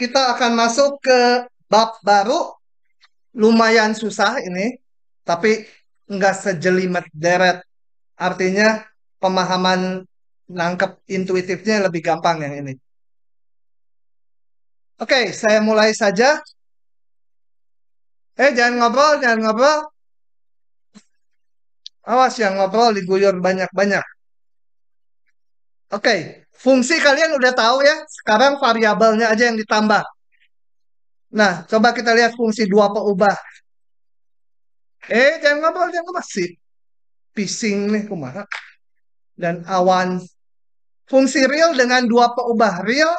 kita akan masuk ke bab baru. Lumayan susah ini, tapi nggak sejelimet deret. Artinya pemahaman nangkep intuitifnya lebih gampang yang ini. Oke, saya mulai saja. Eh, jangan ngobrol, jangan ngobrol. Awas yang ngobrol diguyur banyak-banyak. Oke, okay fungsi kalian udah tahu ya, sekarang variabelnya aja yang ditambah. Nah, coba kita lihat fungsi dua peubah. Eh, jangan ngobrol, jangan ngobrol. Si pising nih, kumaha. Dan awan. Fungsi real dengan dua peubah real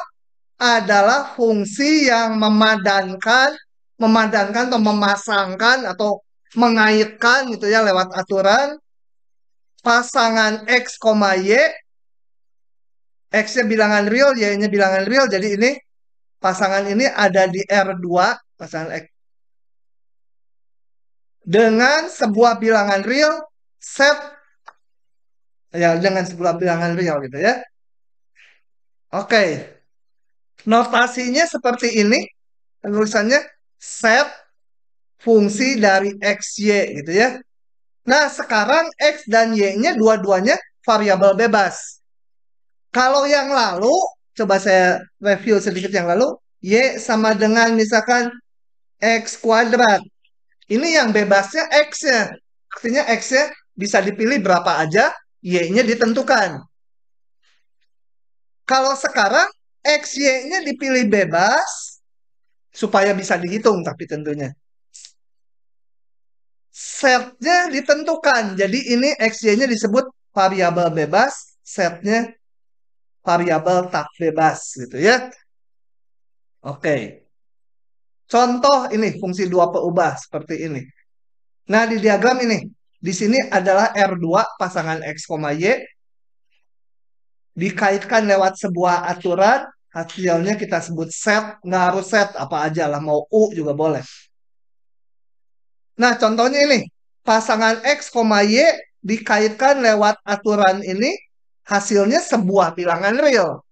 adalah fungsi yang memadankan, memadankan atau memasangkan atau mengaitkan gitu ya lewat aturan pasangan X, Y X-nya bilangan real, Y-nya bilangan real. Jadi ini pasangan ini ada di R2, pasangan X. Dengan sebuah bilangan real, set ya dengan sebuah bilangan real gitu ya. Oke. Notasinya seperti ini. Penulisannya set fungsi dari x, y gitu ya. Nah, sekarang X dan Y-nya dua-duanya variabel bebas. Kalau yang lalu, coba saya review sedikit yang lalu, Y sama dengan misalkan X kuadrat. Ini yang bebasnya X-nya. Artinya X-nya bisa dipilih berapa aja, Y-nya ditentukan. Kalau sekarang, x y nya dipilih bebas, supaya bisa dihitung tapi tentunya. Setnya ditentukan, jadi ini x y nya disebut variabel bebas, setnya variabel tak bebas gitu ya. Oke. Contoh ini fungsi dua peubah seperti ini. Nah, di diagram ini di sini adalah R2 pasangan X, Y dikaitkan lewat sebuah aturan hasilnya kita sebut set, nggak harus set, apa aja lah, mau U juga boleh. Nah, contohnya ini, pasangan X, Y dikaitkan lewat aturan ini hasilnya sebuah bilangan real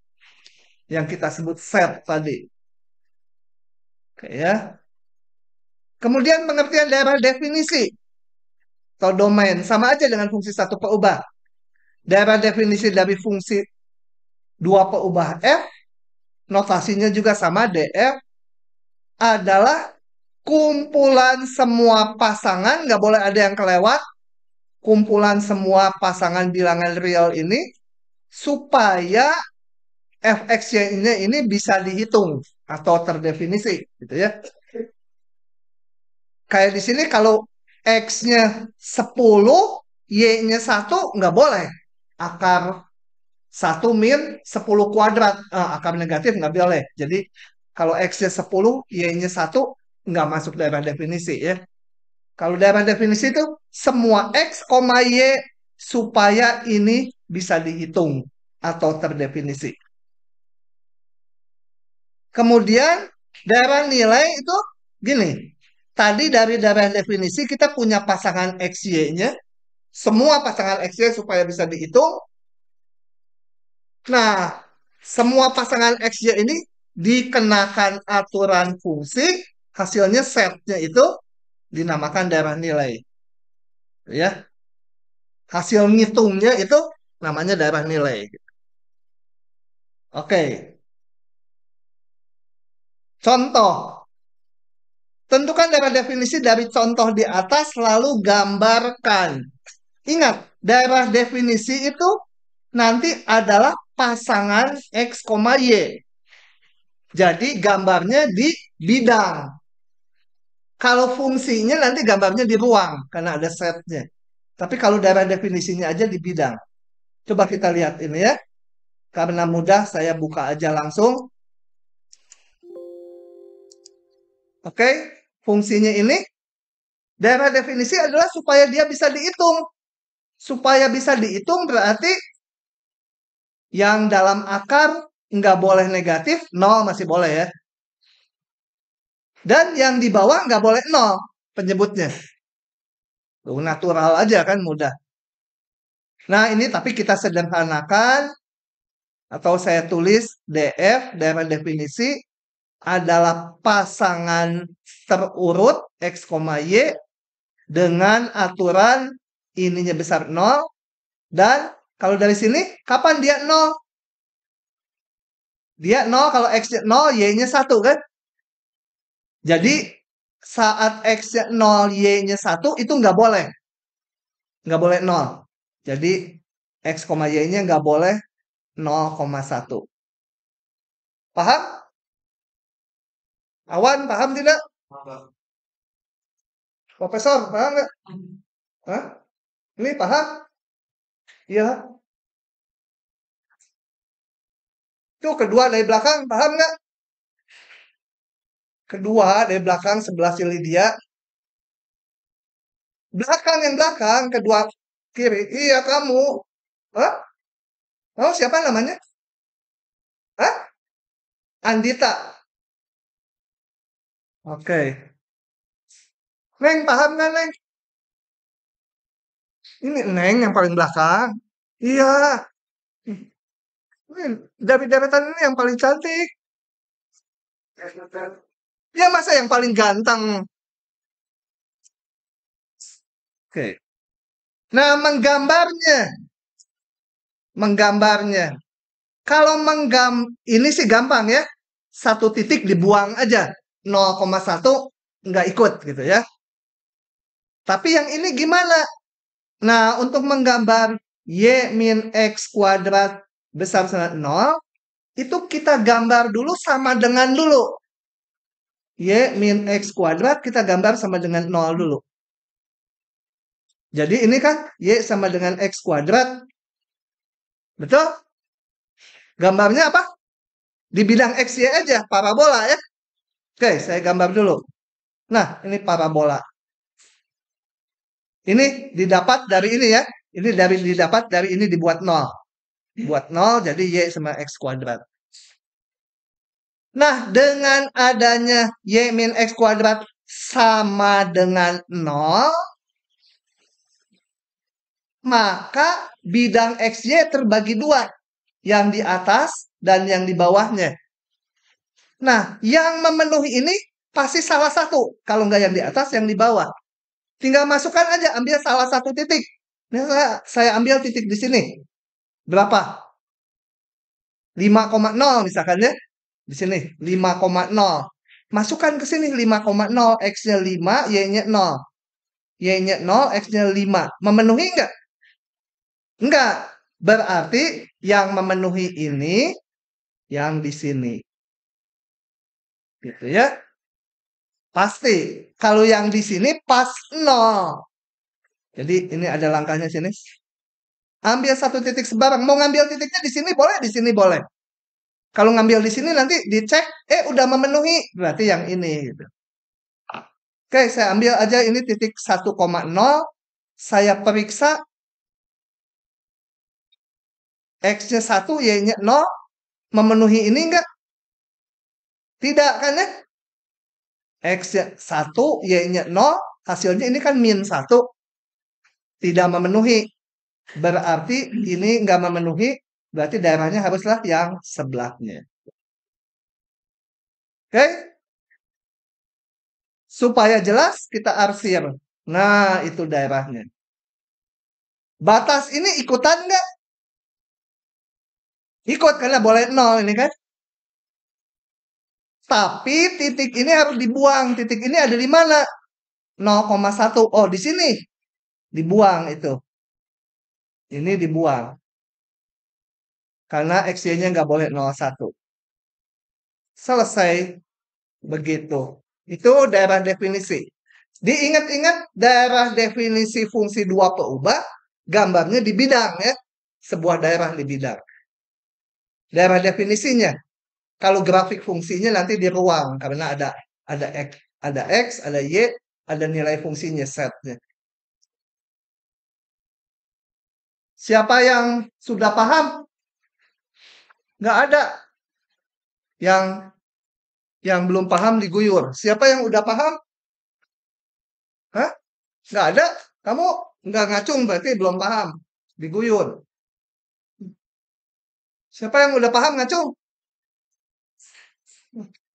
yang kita sebut set tadi. Oke ya. Kemudian pengertian daerah definisi atau domain sama aja dengan fungsi satu peubah. Daerah definisi dari fungsi dua peubah f notasinya juga sama df adalah kumpulan semua pasangan nggak boleh ada yang kelewat kumpulan semua pasangan bilangan real ini supaya FX-nya ini bisa dihitung atau terdefinisi gitu ya. Kayak di sini kalau X-nya 10, Y-nya 1 nggak boleh. Akar 1 min 10 kuadrat, eh, akar negatif nggak boleh. Jadi kalau X-nya 10, Y-nya 1 nggak masuk daerah definisi ya. Kalau daerah definisi itu semua X, Y supaya ini bisa dihitung atau terdefinisi. Kemudian daerah nilai itu gini. Tadi dari daerah definisi kita punya pasangan XY-nya. Semua pasangan XY supaya bisa dihitung. Nah, semua pasangan XY ini dikenakan aturan fungsi. Hasilnya setnya itu dinamakan daerah nilai. Ya. Hasil ngitungnya itu namanya daerah nilai. Gitu. Oke. Contoh. Tentukan daerah definisi dari contoh di atas lalu gambarkan. Ingat, daerah definisi itu nanti adalah pasangan X, Y. Jadi gambarnya di bidang. Kalau fungsinya nanti gambarnya di ruang karena ada setnya. Tapi kalau daerah definisinya aja di bidang. Coba kita lihat ini ya. Karena mudah saya buka aja langsung. Oke, fungsinya ini daerah definisi adalah supaya dia bisa dihitung. Supaya bisa dihitung berarti yang dalam akar nggak boleh negatif, nol masih boleh ya. Dan yang di bawah nggak boleh nol penyebutnya. Natural aja kan mudah. Nah, ini tapi kita sederhanakan atau saya tulis DF dari definisi adalah pasangan terurut x, y dengan aturan ininya besar 0 dan kalau dari sini kapan dia 0? Dia 0 kalau x 0, y-nya 1 kan? Jadi saat x-nya 0, y-nya 1 itu nggak boleh. Nggak boleh 0. Jadi X, Y-nya nggak boleh 0,1. Paham? Awan, paham tidak? Paham. Profesor, paham nggak? Hah? Ini paham? Iya. Itu kedua dari belakang, paham nggak? Kedua dari belakang sebelah sili dia. Belakang yang belakang, kedua kiri. Iya kamu. Hah? Oh siapa namanya? Hah? Andita. Oke. Okay. Neng paham nggak Neng? Ini Neng yang paling belakang. Iya. Dari deretan ini yang paling cantik. Ya masa yang paling ganteng. Oke. Okay. Nah, menggambarnya. Menggambarnya. Kalau menggam ini sih gampang ya. Satu titik dibuang aja. 0,1 nggak ikut gitu ya. Tapi yang ini gimana? Nah, untuk menggambar Y min X kuadrat besar sama 0, itu kita gambar dulu sama dengan dulu. Y min X kuadrat kita gambar sama dengan 0 dulu. Jadi ini kan Y sama dengan X kuadrat. Betul? Gambarnya apa? Di bidang y aja, parabola ya. Oke, saya gambar dulu. Nah, ini parabola. Ini didapat dari ini ya. Ini dari didapat dari ini dibuat nol. buat nol, jadi Y sama X kuadrat. Nah, dengan adanya Y min X kuadrat sama dengan nol, maka bidang XY terbagi dua, yang di atas dan yang di bawahnya. Nah, yang memenuhi ini pasti salah satu. Kalau nggak yang di atas, yang di bawah. Tinggal masukkan aja, ambil salah satu titik. Nah, saya, saya ambil titik di sini. Berapa? 5,0 misalkan ya. Di sini, 5,0. Masukkan ke sini 5,0. X-nya 5, Y-nya 0. Y-nya 0, X-nya 5. Memenuhi nggak? Enggak. Berarti yang memenuhi ini yang di sini. Gitu ya. Pasti. Kalau yang di sini pas nol. Jadi ini ada langkahnya sini. Ambil satu titik sebarang. Mau ngambil titiknya di sini boleh, di sini boleh. Kalau ngambil di sini nanti dicek, eh udah memenuhi. Berarti yang ini. Gitu. Oke, saya ambil aja ini titik 1,0. Saya periksa X-nya 1, Y-nya 0. Memenuhi ini enggak? Tidak kan ya? X-nya 1, Y-nya 0. Hasilnya ini kan min 1. Tidak memenuhi. Berarti ini enggak memenuhi. Berarti daerahnya haruslah yang sebelahnya. Oke? Okay? Supaya jelas kita arsir. Nah, itu daerahnya. Batas ini ikutan enggak? ikut karena boleh nol ini kan tapi titik ini harus dibuang titik ini ada di mana 0,1 oh di sini dibuang itu ini dibuang karena XY-nya nggak boleh 01 selesai begitu itu daerah definisi diingat-ingat daerah definisi fungsi dua peubah gambarnya di bidang ya sebuah daerah di bidang daerah definisinya. Kalau grafik fungsinya nanti di ruang karena ada ada x, ada x, ada y, ada nilai fungsinya setnya. Siapa yang sudah paham? Nggak ada yang yang belum paham diguyur. Siapa yang udah paham? Hah? Nggak ada? Kamu nggak ngacung berarti belum paham. Diguyur. Siapa yang udah paham ngaco?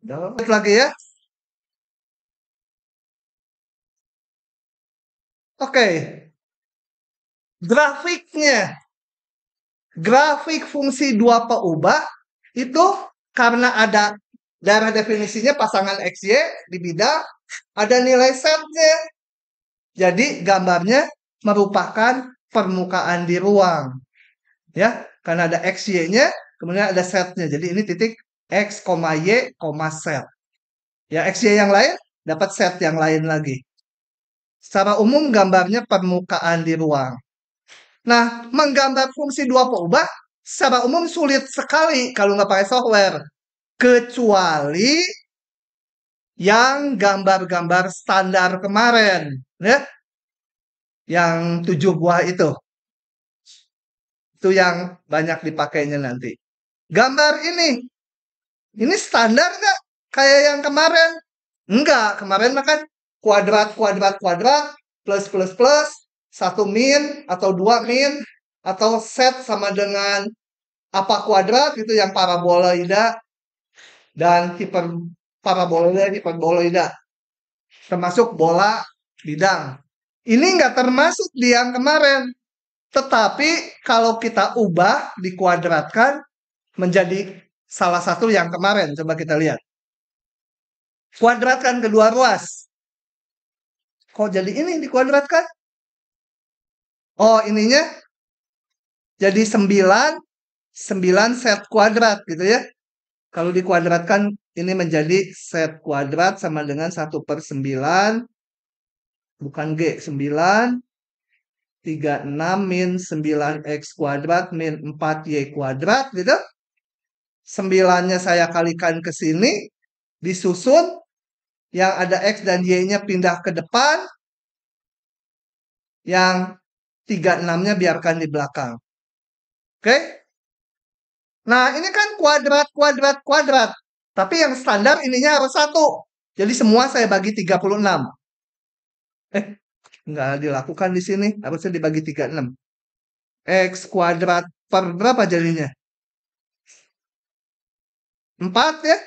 Dalam lagi ya. Oke. Okay. Grafiknya. Grafik fungsi dua peubah itu karena ada daerah definisinya pasangan XY di bidang ada nilai setnya. Jadi gambarnya merupakan permukaan di ruang. Ya, karena ada X, Y-nya, kemudian ada setnya. Jadi ini titik X, Y, set. Ya, X, Y yang lain dapat set yang lain lagi. Secara umum gambarnya permukaan di ruang. Nah, menggambar fungsi dua perubah secara umum sulit sekali kalau nggak pakai software. Kecuali yang gambar-gambar standar kemarin. Ya, yang tujuh buah itu itu yang banyak dipakainya nanti. Gambar ini, ini standar nggak? Kayak yang kemarin? Enggak, kemarin makan kuadrat, kuadrat, kuadrat, plus, plus, plus, satu min atau dua min, atau set sama dengan apa kuadrat itu yang paraboloida dan hiper paraboloida hiperboloida termasuk bola bidang ini nggak termasuk di yang kemarin tetapi kalau kita ubah dikuadratkan menjadi salah satu yang kemarin coba kita lihat. Kuadratkan kedua ruas. Kok jadi ini dikuadratkan? Oh, ininya jadi 9 9 set kuadrat gitu ya. Kalau dikuadratkan ini menjadi set kuadrat sama dengan 1 per 9 bukan G 9 36 min 9x kuadrat min 4y kuadrat gitu. 9-nya saya kalikan ke sini, disusun, yang ada X dan Y-nya pindah ke depan, yang 36-nya biarkan di belakang. Oke? Okay? Nah, ini kan kuadrat, kuadrat, kuadrat. Tapi yang standar ininya harus satu. Jadi semua saya bagi 36. Eh, nggak dilakukan di sini harusnya dibagi 36 x kuadrat per berapa jadinya 4 ya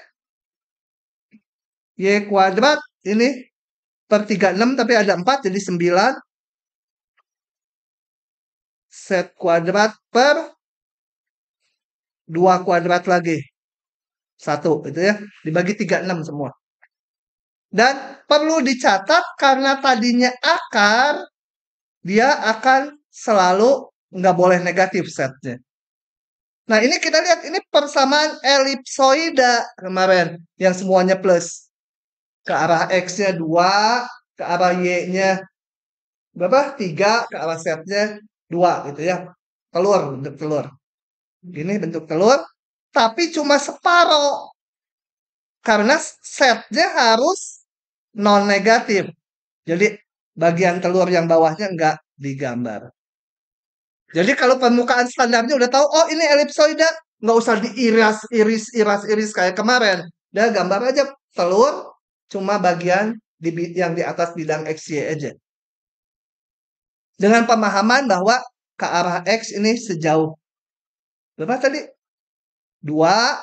y kuadrat ini per 36 tapi ada 4 jadi 9 z kuadrat per 2 kuadrat lagi 1 itu ya dibagi 36 semua dan perlu dicatat karena tadinya akar, dia akan selalu nggak boleh negatif setnya. Nah ini kita lihat ini persamaan elipsoida kemarin yang semuanya plus. Ke arah X-nya 2, ke arah Y-nya berapa? 3, ke arah setnya 2 gitu ya. Telur, bentuk telur. Ini bentuk telur, tapi cuma separuh. Karena setnya harus non negatif. Jadi bagian telur yang bawahnya enggak digambar. Jadi kalau permukaan standarnya udah tahu, oh ini elipsoida, nggak usah diiris iris, iris iris kayak kemarin. Dia gambar aja telur, cuma bagian di, yang di atas bidang XY aja. Dengan pemahaman bahwa ke arah X ini sejauh. Berapa tadi? dua,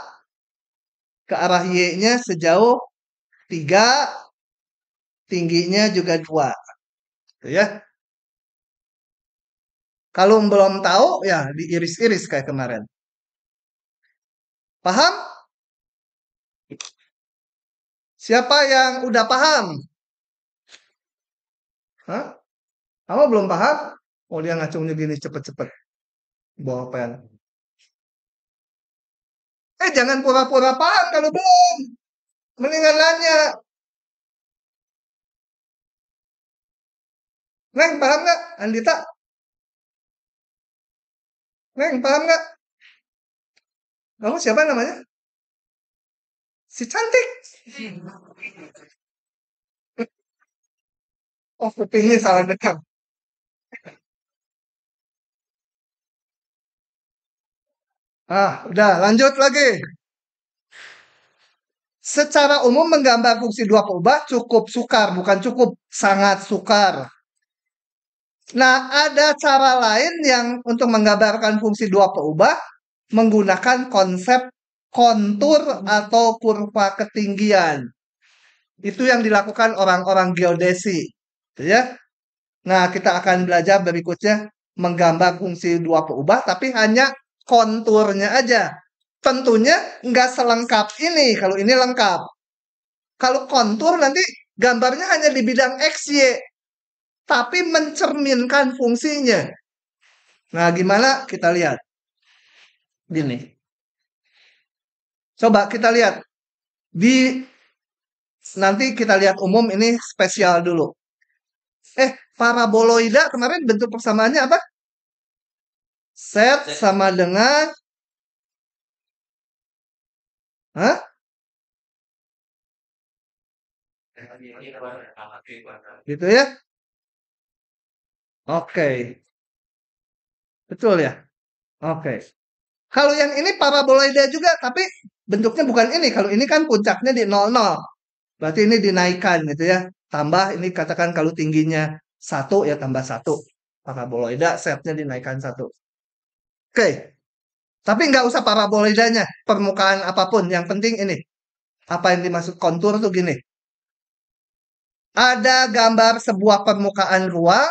ke arah Y-nya sejauh tiga tingginya juga dua gitu ya kalau belum tahu ya diiris-iris kayak kemarin paham siapa yang udah paham Hah? kamu belum paham oh dia ngacungnya gini cepet-cepet bawa pen eh jangan pura-pura paham kalau belum mendingan nanya Neng, paham nggak? Andita? Neng, paham nggak? Kamu siapa namanya? Si cantik. Oh, kupingnya salah dekat. Ah, udah lanjut lagi. Secara umum menggambar fungsi dua perubah cukup sukar, bukan cukup sangat sukar. Nah, ada cara lain yang untuk menggambarkan fungsi dua peubah menggunakan konsep kontur atau kurva ketinggian. Itu yang dilakukan orang-orang geodesi, ya. Nah, kita akan belajar berikutnya menggambar fungsi dua peubah tapi hanya konturnya aja. Tentunya nggak selengkap ini kalau ini lengkap. Kalau kontur nanti gambarnya hanya di bidang XY tapi mencerminkan fungsinya. Nah, gimana kita lihat? Gini. Coba kita lihat di nanti kita lihat umum ini spesial dulu. Eh, paraboloida kemarin bentuk persamaannya apa? Set sama dengan Hah? Gitu ya. Oke. Betul ya? Oke. Kalau yang ini paraboloida juga tapi bentuknya bukan ini. Kalau ini kan puncaknya di 0. Berarti ini dinaikkan gitu ya. Tambah ini katakan kalau tingginya satu ya tambah satu. Paraboloida setnya dinaikkan satu. Oke. Tapi nggak usah paraboloidanya, permukaan apapun. Yang penting ini. Apa yang dimaksud kontur tuh gini. Ada gambar sebuah permukaan ruang.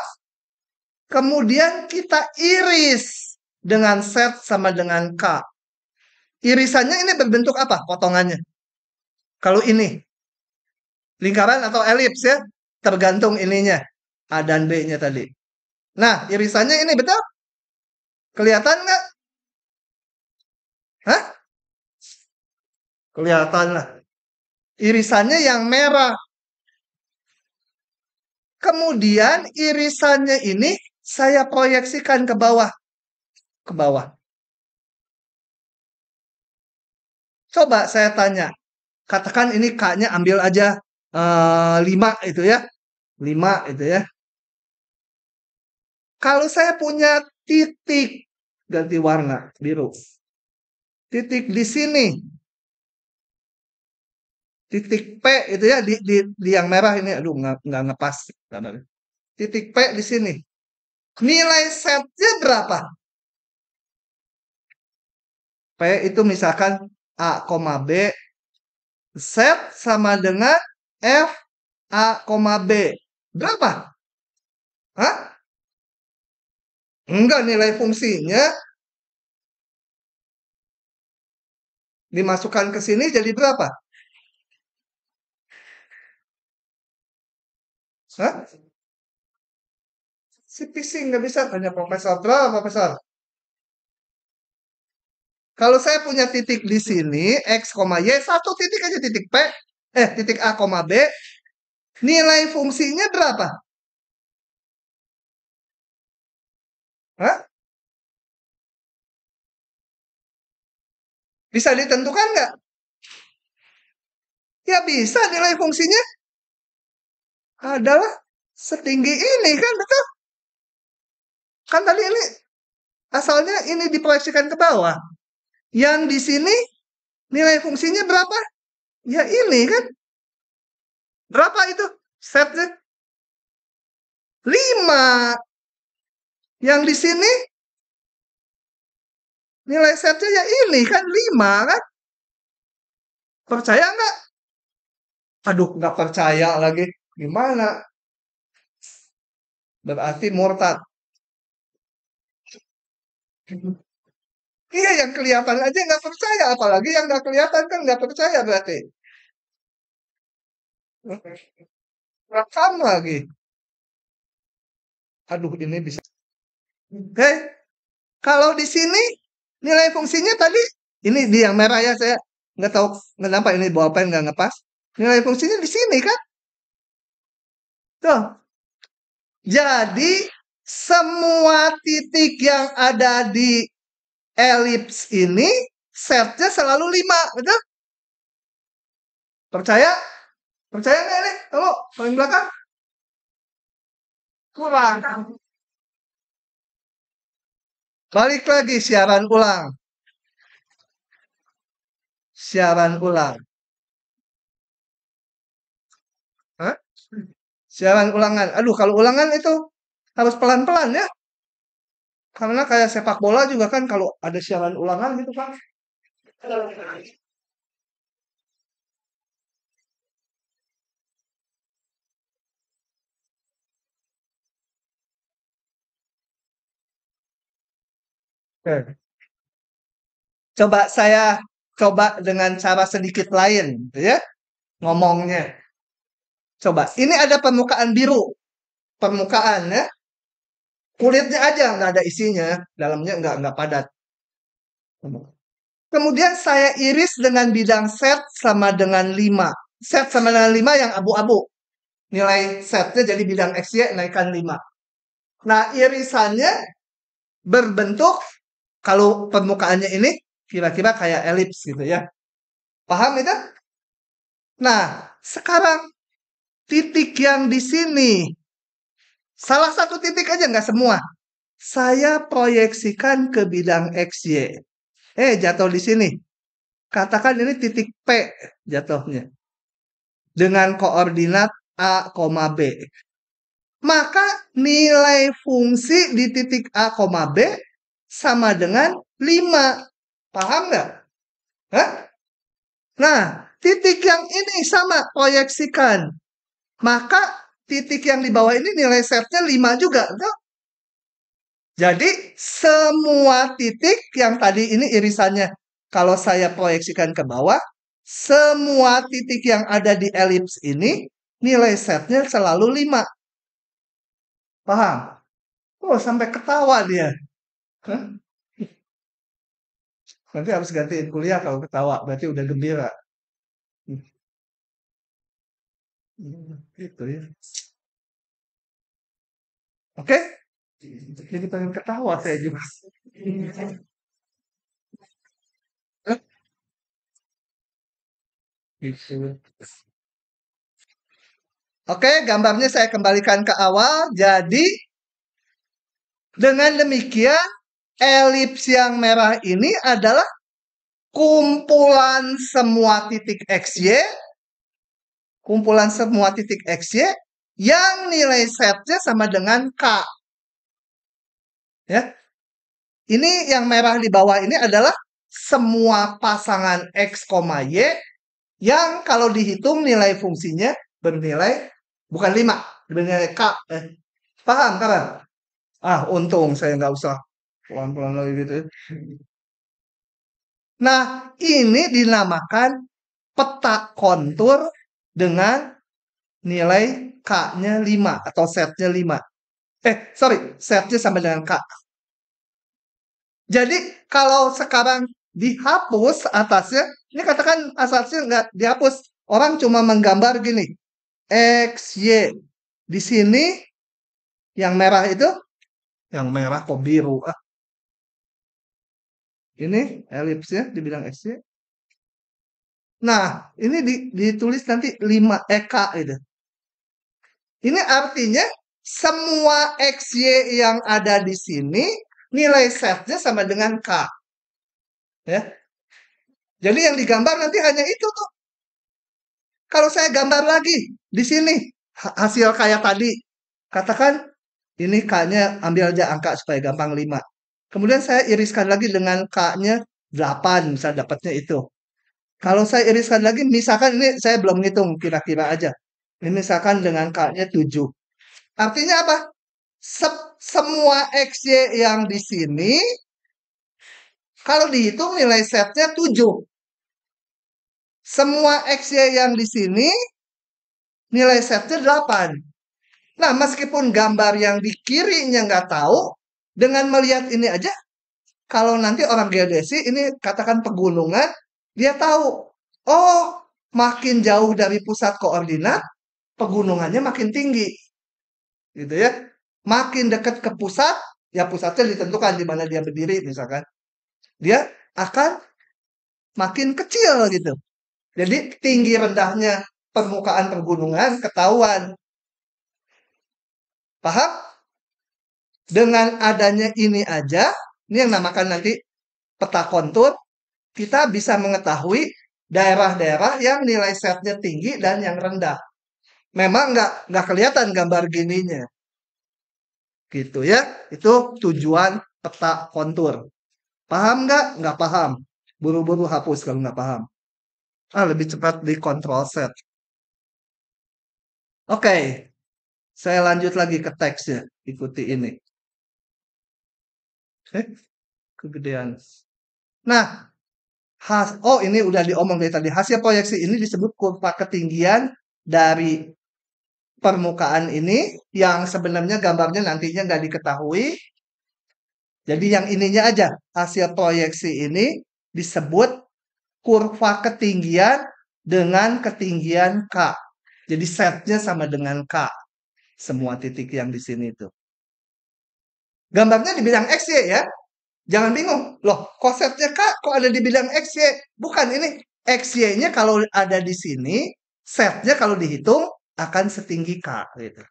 Kemudian kita iris dengan set sama dengan K. Irisannya ini berbentuk apa potongannya? Kalau ini lingkaran atau elips ya, tergantung ininya A dan B-nya tadi. Nah, irisannya ini betul? Kelihatan nggak? Hah? Kelihatan lah. Irisannya yang merah. Kemudian irisannya ini saya proyeksikan ke bawah. Ke bawah. Coba saya tanya. Katakan ini K-nya ambil aja uh, eh, 5 itu ya. 5 itu ya. Kalau saya punya titik ganti warna biru. Titik di sini. Titik P itu ya di, di, di yang merah ini aduh nggak nggak ngepas. Titik P di sini nilai setnya berapa? P itu misalkan A, B. Set sama dengan F, A, B. Berapa? Hah? Enggak nilai fungsinya dimasukkan ke sini jadi berapa? Hah? Si Pising nggak bisa tanya Profesor apa Profesor. Kalau saya punya titik di sini, X, Y, satu titik aja titik P, eh titik A, koma B, nilai fungsinya berapa? Hah? Bisa ditentukan nggak? Ya bisa nilai fungsinya adalah setinggi ini kan betul? Kan tadi ini asalnya ini diproyeksikan ke bawah. Yang di sini nilai fungsinya berapa? Ya ini kan. Berapa itu setnya? 5. Yang di sini nilai setnya ya ini kan 5 kan. Percaya nggak? Aduh, nggak percaya lagi. Gimana? Berarti murtad. Hmm. Iya yang kelihatan aja nggak percaya, apalagi yang nggak kelihatan kan nggak percaya berarti. Rekam lagi. Aduh ini bisa. Oke, okay. kalau di sini nilai fungsinya tadi ini di yang merah ya saya nggak tahu kenapa ini bolpen nggak ngepas. Nilai fungsinya di sini kan. Tuh. Jadi semua titik yang ada di elips ini setnya selalu 5, betul? Percaya? Percaya nggak ini? Kamu paling belakang? Kurang. Balik lagi siaran ulang. Siaran ulang. Hah? Siaran ulangan. Aduh, kalau ulangan itu harus pelan-pelan ya karena kayak sepak bola juga kan kalau ada siaran ulangan gitu kan Oke. Coba saya coba dengan cara sedikit lain, ya, ngomongnya. Coba, ini ada permukaan biru, permukaan ya, kulitnya aja nggak ada isinya, dalamnya nggak nggak padat. Kemudian saya iris dengan bidang set sama dengan 5. Set sama dengan 5 yang abu-abu. Nilai setnya jadi bidang XY naikkan 5. Nah, irisannya berbentuk kalau permukaannya ini kira-kira kayak elips gitu ya. Paham itu? Nah, sekarang titik yang di sini Salah satu titik aja nggak semua. Saya proyeksikan ke bidang XY. Eh, jatuh di sini. Katakan ini titik P jatuhnya. Dengan koordinat A, B. Maka nilai fungsi di titik A, B sama dengan 5. Paham nggak? Hah? Nah, titik yang ini sama proyeksikan. Maka titik yang di bawah ini nilai setnya 5 juga. Tuh. Jadi semua titik yang tadi ini irisannya kalau saya proyeksikan ke bawah, semua titik yang ada di elips ini nilai setnya selalu 5. Paham? Oh, sampai ketawa dia. Hah? Nanti harus gantiin kuliah kalau ketawa, berarti udah gembira. Hmm. hmm. Itu ya. Oke? Okay? Jadi pengen ketawa saya juga. Oke, gitu. Oke, gambarnya saya kembalikan ke awal. Jadi, dengan demikian, elips yang merah ini adalah kumpulan semua titik XY kumpulan semua titik XY yang nilai setnya sama dengan K. Ya. Ini yang merah di bawah ini adalah semua pasangan X, Y yang kalau dihitung nilai fungsinya bernilai bukan 5, bernilai K. Eh, paham, kan? Ah, untung saya nggak usah pelan-pelan lagi gitu. Ya. Nah, ini dinamakan peta kontur dengan nilai K-nya 5 atau setnya 5. Eh, sorry, setnya sama dengan K. Jadi, kalau sekarang dihapus atasnya, ini katakan asalnya nggak dihapus. Orang cuma menggambar gini. X, Y. Di sini, yang merah itu, yang merah kok biru. Ah. Ini elipsnya dibilang X, Y. Nah, ini di, ditulis nanti 5 EK itu. Ini artinya semua XY yang ada di sini nilai setnya sama dengan K. Ya. Jadi yang digambar nanti hanya itu tuh. Kalau saya gambar lagi di sini hasil kayak tadi, katakan ini K-nya ambil aja angka supaya gampang 5. Kemudian saya iriskan lagi dengan K-nya 8 misalnya dapatnya itu. Kalau saya iriskan lagi, misalkan ini saya belum ngitung kira-kira aja. Ini misalkan dengan K-nya 7. Artinya apa? Se semua XY yang di sini, kalau dihitung nilai setnya 7. Semua XY yang di sini, nilai setnya 8. Nah, meskipun gambar yang di kirinya nggak tahu, dengan melihat ini aja, kalau nanti orang geodesi, ini katakan pegunungan, dia tahu, oh makin jauh dari pusat koordinat, pegunungannya makin tinggi. Gitu ya. Makin dekat ke pusat, ya pusatnya ditentukan di mana dia berdiri misalkan. Dia akan makin kecil gitu. Jadi tinggi rendahnya permukaan pegunungan ketahuan. Paham? Dengan adanya ini aja, ini yang namakan nanti peta kontur, kita bisa mengetahui daerah-daerah yang nilai setnya tinggi dan yang rendah. Memang nggak nggak kelihatan gambar gininya, gitu ya. Itu tujuan peta kontur. Paham nggak? Nggak paham. Buru-buru hapus kalau nggak paham. Ah lebih cepat di control set. Oke, okay. saya lanjut lagi ke teksnya. Ikuti ini. Oke, eh, okay. kegedean. Nah, has oh ini udah diomong dari tadi hasil proyeksi ini disebut kurva ketinggian dari permukaan ini yang sebenarnya gambarnya nantinya nggak diketahui jadi yang ininya aja hasil proyeksi ini disebut kurva ketinggian dengan ketinggian K. Jadi setnya sama dengan K. Semua titik yang di sini itu. Gambarnya di bidang X ya. Jangan bingung. Loh, konsepnya Kak kok ada di bidang XY? Bukan ini XY-nya kalau ada di sini, setnya kalau dihitung akan setinggi K gitu.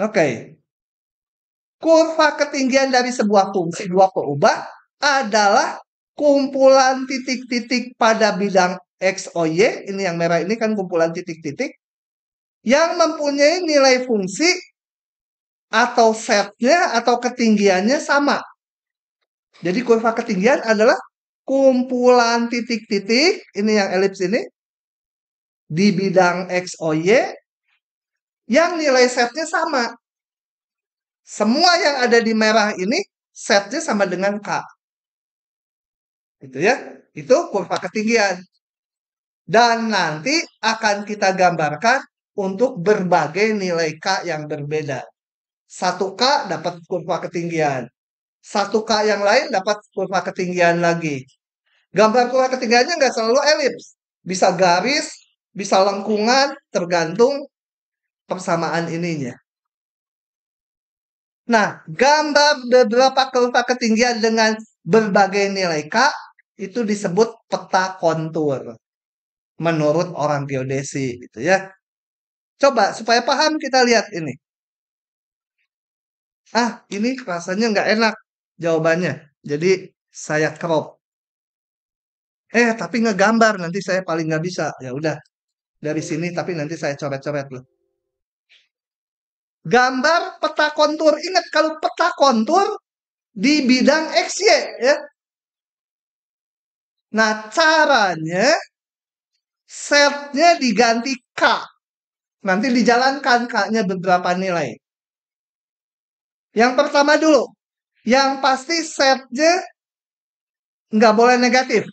Oke. Okay. Kurva ketinggian dari sebuah fungsi dua perubah adalah kumpulan titik-titik pada bidang xoy. Ini yang merah ini kan kumpulan titik-titik. Yang mempunyai nilai fungsi atau setnya atau ketinggiannya sama. Jadi kurva ketinggian adalah kumpulan titik-titik, ini yang elips ini, di bidang XOY, yang nilai setnya sama. Semua yang ada di merah ini, setnya sama dengan K. Itu ya, itu kurva ketinggian. Dan nanti akan kita gambarkan untuk berbagai nilai K yang berbeda. Satu k dapat kurva ketinggian. satu k yang lain dapat kurva ketinggian lagi. Gambar kurva ketinggiannya nggak selalu elips. Bisa garis, bisa lengkungan, tergantung persamaan ininya. Nah, gambar beberapa kurva ketinggian dengan berbagai nilai K itu disebut peta kontur menurut orang geodesi gitu ya. Coba supaya paham kita lihat ini. "Ah, ini rasanya nggak enak." Jawabannya. Jadi saya crop. Eh, tapi ngegambar nanti saya paling nggak bisa. Ya udah. Dari sini tapi nanti saya coret-coret loh. Gambar peta kontur. Ingat kalau peta kontur di bidang XY ya. Nah, caranya setnya diganti K. Nanti dijalankan K-nya beberapa nilai. Yang pertama dulu, yang pasti setnya nggak boleh negatif.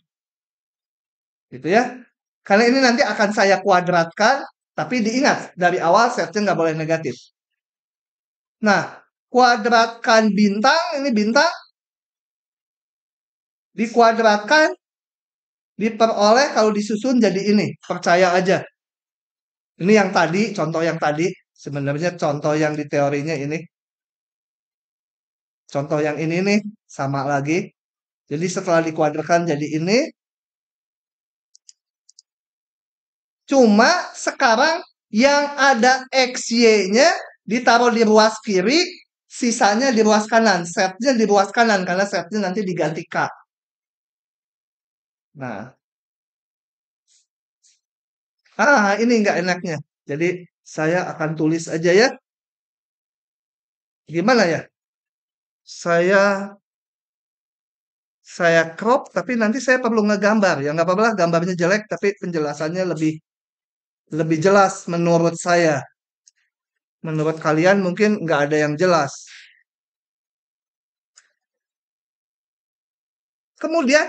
Gitu ya. Karena ini nanti akan saya kuadratkan, tapi diingat dari awal setnya nggak boleh negatif. Nah, kuadratkan bintang, ini bintang dikuadratkan diperoleh kalau disusun jadi ini percaya aja ini yang tadi contoh yang tadi sebenarnya contoh yang di teorinya ini Contoh yang ini nih, sama lagi. Jadi setelah dikuadratkan jadi ini. Cuma sekarang yang ada XY-nya ditaruh di ruas kiri, sisanya di ruas kanan. Setnya di ruas kanan, karena setnya nanti diganti K. Nah. Ah, ini nggak enaknya. Jadi saya akan tulis aja ya. Gimana ya? saya saya crop tapi nanti saya perlu ngegambar ya nggak apa-apa gambarnya jelek tapi penjelasannya lebih lebih jelas menurut saya menurut kalian mungkin nggak ada yang jelas kemudian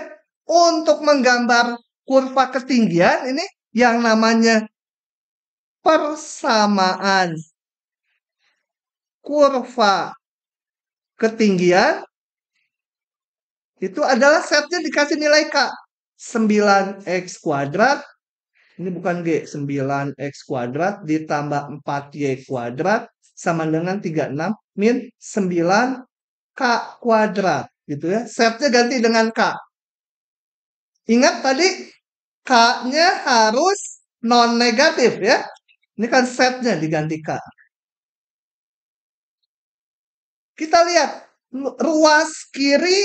untuk menggambar kurva ketinggian ini yang namanya persamaan kurva ketinggian itu adalah setnya dikasih nilai K. 9X kuadrat, ini bukan G, 9X kuadrat ditambah 4Y kuadrat sama dengan 36 min 9K kuadrat. Gitu ya. Setnya ganti dengan K. Ingat tadi K-nya harus non-negatif ya. Ini kan setnya diganti K. Kita lihat ruas kiri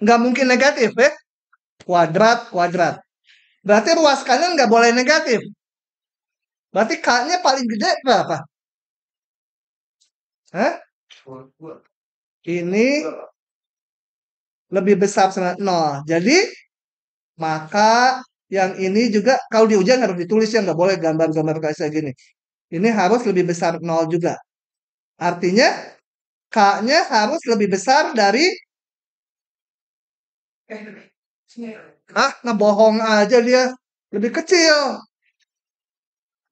nggak mungkin negatif ya. Kuadrat, kuadrat. Berarti ruas kanan nggak boleh negatif. Berarti K-nya paling gede berapa? Hah? Ini lebih besar sama nol. Jadi, maka yang ini juga kalau di ujian harus ditulis ya nggak boleh gambar-gambar kayak gini. Ini harus lebih besar nol juga. Artinya K-nya harus lebih besar dari Ah, ngebohong nah, aja dia. Lebih kecil.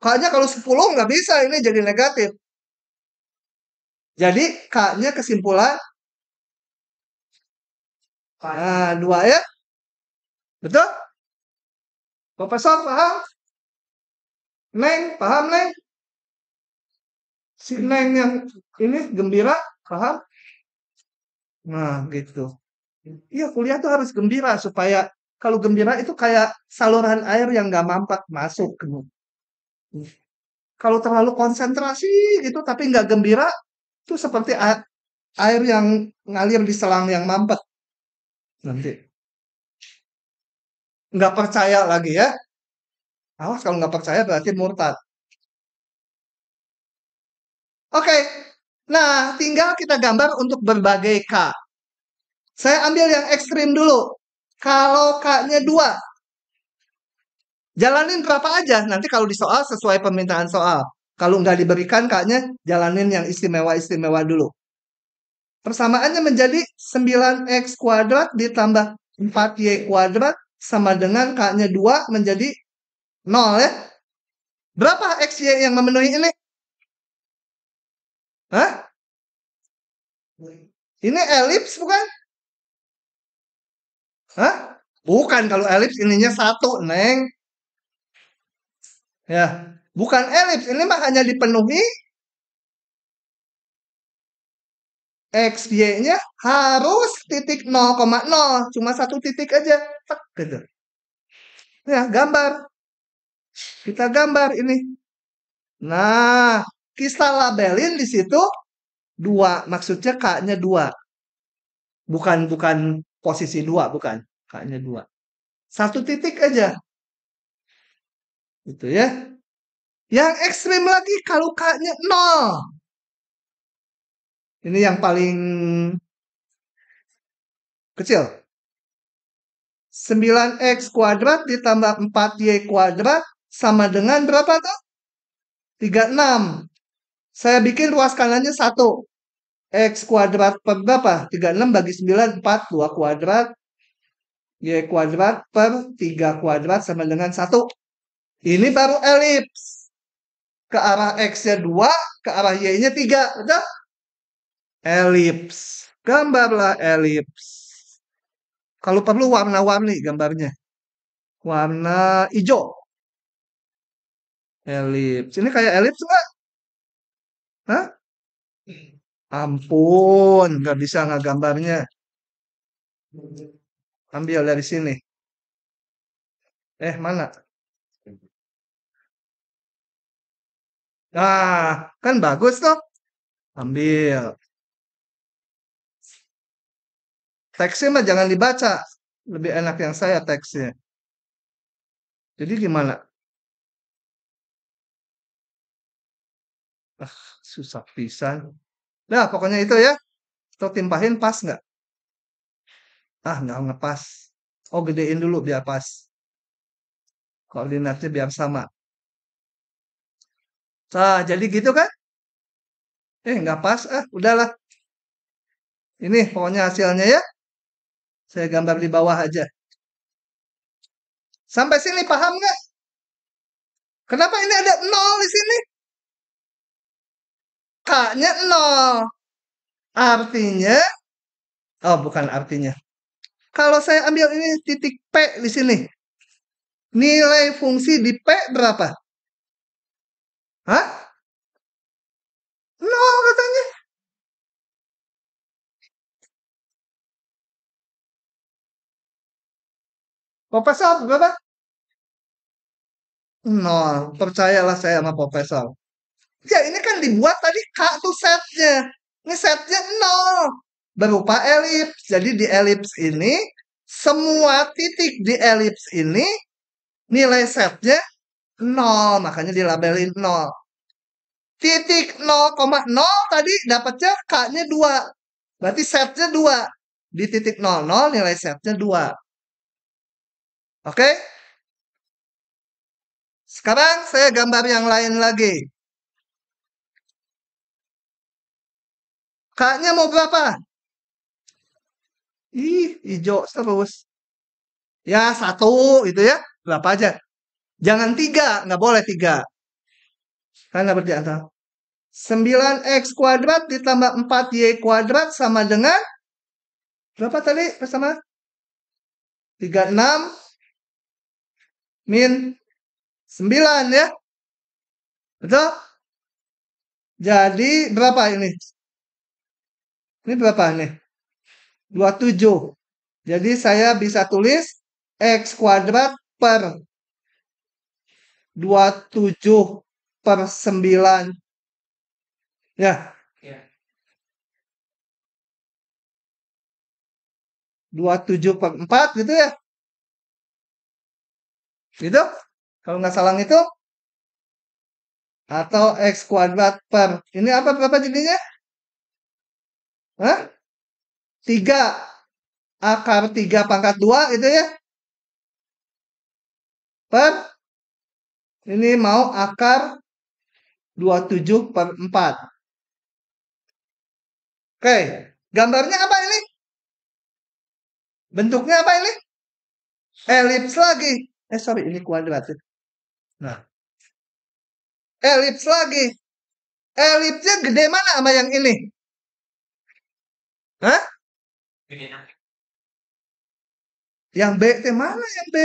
K-nya kalau 10 nggak bisa, ini jadi negatif. Jadi K-nya kesimpulan Nah, dua ya. Betul? Profesor paham? Neng, paham Neng? si Neng yang ini gembira, paham? Nah, gitu. Iya, kuliah tuh harus gembira supaya kalau gembira itu kayak saluran air yang nggak mampat masuk. Kalau terlalu konsentrasi gitu tapi nggak gembira, itu seperti air yang ngalir di selang yang mampet. Nanti nggak percaya lagi ya. Awas kalau nggak percaya berarti murtad. Oke, okay. nah tinggal kita gambar untuk berbagai K. Saya ambil yang ekstrim dulu. Kalau K-nya 2, jalanin berapa aja. Nanti kalau di soal sesuai permintaan soal. Kalau nggak diberikan K-nya, jalanin yang istimewa-istimewa dulu. Persamaannya menjadi 9X kuadrat ditambah 4Y kuadrat sama dengan K-nya 2 menjadi 0 ya. Berapa XY yang memenuhi ini? Hah? Ini elips bukan? Hah? Bukan kalau elips ininya satu, Neng. Ya, bukan elips, ini mah hanya dipenuhi X, Y-nya harus titik 0,0. Cuma satu titik aja. Tek, gitu. Ya, gambar. Kita gambar ini. Nah, kita labelin di situ dua maksudnya kaknya dua bukan bukan posisi dua bukan kaknya dua satu titik aja itu ya yang ekstrim lagi kalau kaknya nol ini yang paling kecil 9x kuadrat ditambah 4y kuadrat sama dengan berapa tuh? 36. Saya bikin ruas kanannya 1. X kuadrat per berapa? 36 bagi 9, 4, 2 kuadrat. Y kuadrat per 3 kuadrat sama dengan 1. Ini baru elips. Ke arah X-nya 2, ke arah Y-nya 3. Betul? Elips. Gambarlah elips. Kalau perlu warna-warni gambarnya. Warna hijau. Elips. Ini kayak elips enggak? Hah? Ampun, nggak hmm. bisa nggak gambarnya. Ambil dari sini. Eh, mana? Nah, kan bagus toh. Ambil. Teksnya mah jangan dibaca. Lebih enak yang saya teksnya. Jadi gimana? ah, susah pisan nah pokoknya itu ya tuh timpahin pas nggak ah nggak ngepas oh gedein dulu biar pas koordinatnya biar sama nah jadi gitu kan eh nggak pas ah udahlah ini pokoknya hasilnya ya saya gambar di bawah aja sampai sini paham nggak kenapa ini ada nol di sini K-nya Artinya, oh bukan artinya. Kalau saya ambil ini titik P di sini. Nilai fungsi di P berapa? Hah? nol katanya. Profesor berapa? Nol. Percayalah saya sama profesor. Ya ini yang dibuat tadi K tuh setnya. Ini setnya 0. Berupa elips. Jadi di elips ini, semua titik di elips ini, nilai setnya 0. Makanya dilabelin 0. Titik 0,0 tadi dapatnya K-nya 2. Berarti setnya 2. Di titik 0,0 nilai setnya 2. Oke? Okay? Sekarang saya gambar yang lain lagi. Kaknya mau berapa? Ih, hijau terus. Ya, satu itu ya. Berapa aja? Jangan tiga, nggak boleh tiga. Karena berarti atau 9x kuadrat ditambah 4y kuadrat sama dengan berapa tadi bersama? 36 min 9 ya. Betul? Jadi berapa ini? Ini berapa nih? 27. Jadi saya bisa tulis X kuadrat per 27 per 9. Ya. Yeah. 27 per 4 gitu ya. Gitu? Kalau nggak salah itu. Atau X kuadrat per. Ini apa berapa jadinya? Hah? 3 akar 3 pangkat 2 itu ya. Per ini mau akar 27 per 4. Oke, gambarnya apa ini? Bentuknya apa ini? Elips lagi. Eh sorry, ini kuadrat. Ya. Nah. Elips lagi. Elipsnya gede mana sama yang ini? Hah? Yang B teh mana yang B?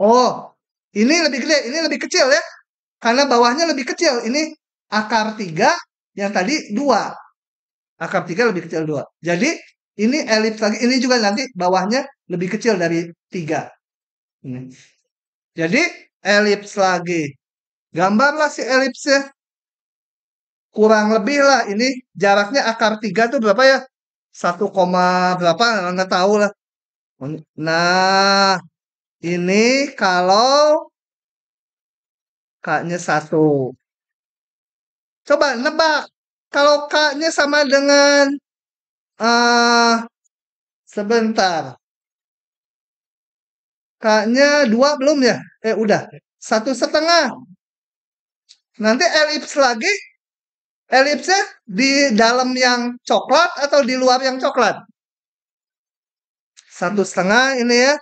Oh, ini lebih gede, ini lebih kecil ya. Karena bawahnya lebih kecil. Ini akar 3, yang tadi 2. Akar 3 lebih kecil 2. Jadi, ini elips lagi. Ini juga nanti bawahnya lebih kecil dari 3. Jadi, elips lagi. Gambarlah si elipsnya kurang lebih lah ini jaraknya akar tiga tuh berapa ya? 1, berapa nah, nggak tahu lah. Nah, ini kalau k satu. Coba nebak kalau k sama dengan uh, sebentar. k dua belum ya? Eh udah satu setengah. Nanti elips lagi Elipsnya di dalam yang coklat atau di luar yang coklat? Satu setengah ini ya.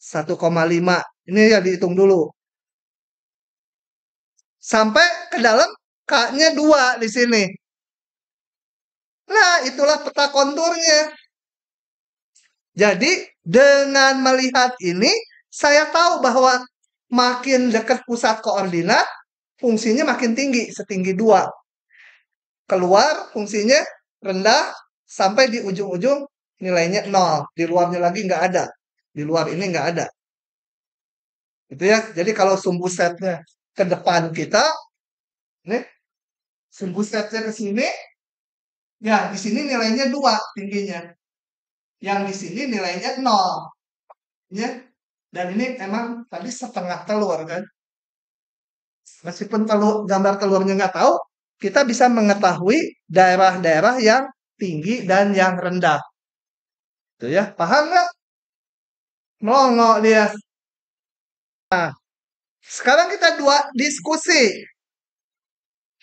satu koma lima Ini ya dihitung dulu. Sampai ke dalam K-nya 2 di sini. Nah, itulah peta konturnya. Jadi, dengan melihat ini, saya tahu bahwa makin dekat pusat koordinat, fungsinya makin tinggi setinggi dua keluar fungsinya rendah sampai di ujung-ujung nilainya nol di luarnya lagi nggak ada di luar ini nggak ada itu ya jadi kalau sumbu setnya ke depan kita nih sumbu setnya ke sini ya di sini nilainya dua tingginya yang di sini nilainya nol ya dan ini emang tadi setengah telur kan Meskipun telur, gambar telurnya nggak tahu, kita bisa mengetahui daerah-daerah yang tinggi dan yang rendah. Itu ya, paham nggak? Melongo dia. Nah, sekarang kita dua diskusi.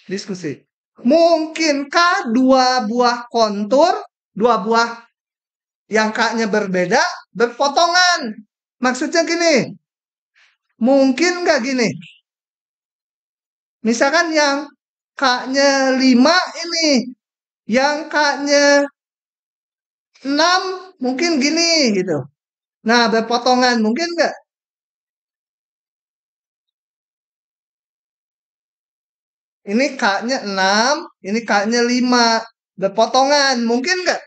Diskusi. Mungkinkah dua buah kontur, dua buah yang kaknya berbeda, berpotongan? Maksudnya gini, mungkin nggak gini? Misalkan yang K-nya 5 ini, yang K-nya 6 mungkin gini gitu. Nah, berpotongan mungkin enggak? Ini K-nya 6, ini K-nya 5. Berpotongan mungkin enggak?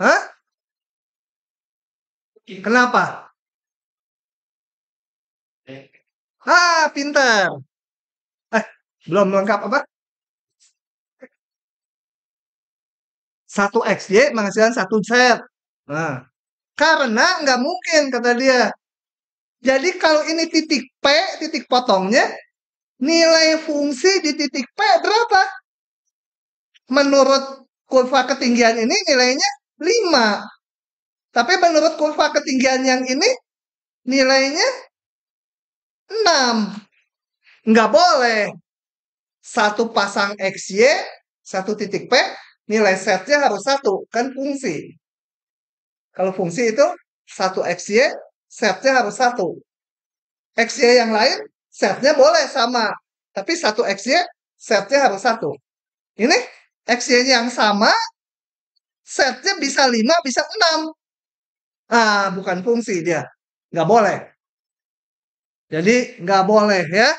Hah? Kenapa? Ah, pintar belum lengkap apa? 1xy menghasilkan 1z. Nah, karena nggak mungkin kata dia. Jadi kalau ini titik P, titik potongnya, nilai fungsi di titik P berapa? Menurut kurva ketinggian ini nilainya 5. Tapi menurut kurva ketinggian yang ini nilainya 6. Nggak boleh satu pasang XY, satu titik P, nilai setnya harus satu, kan fungsi. Kalau fungsi itu satu XY, setnya harus satu. XY yang lain, setnya boleh sama. Tapi satu XY, setnya harus satu. Ini XY yang sama, setnya bisa 5, bisa 6. Ah, bukan fungsi dia. Nggak boleh. Jadi nggak boleh ya.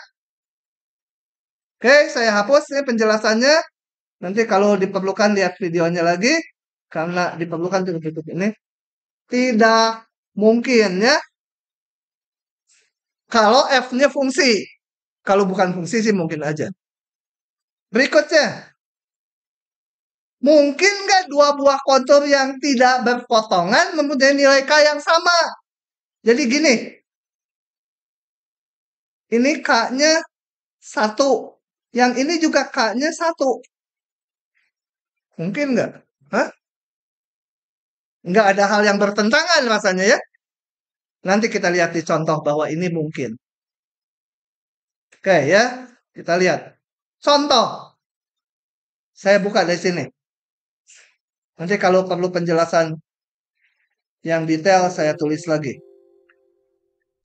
Oke, saya hapus ini ya penjelasannya. Nanti kalau diperlukan lihat videonya lagi karena diperlukan di YouTube ini. Tidak mungkin ya. Kalau F-nya fungsi. Kalau bukan fungsi sih mungkin aja. Berikutnya. Mungkin nggak dua buah kontur yang tidak berpotongan mempunyai nilai K yang sama? Jadi gini. Ini K-nya satu yang ini juga K-nya satu. Mungkin nggak? Hah? Nggak ada hal yang bertentangan rasanya ya. Nanti kita lihat di contoh bahwa ini mungkin. Oke ya, kita lihat. Contoh. Saya buka dari sini. Nanti kalau perlu penjelasan yang detail saya tulis lagi.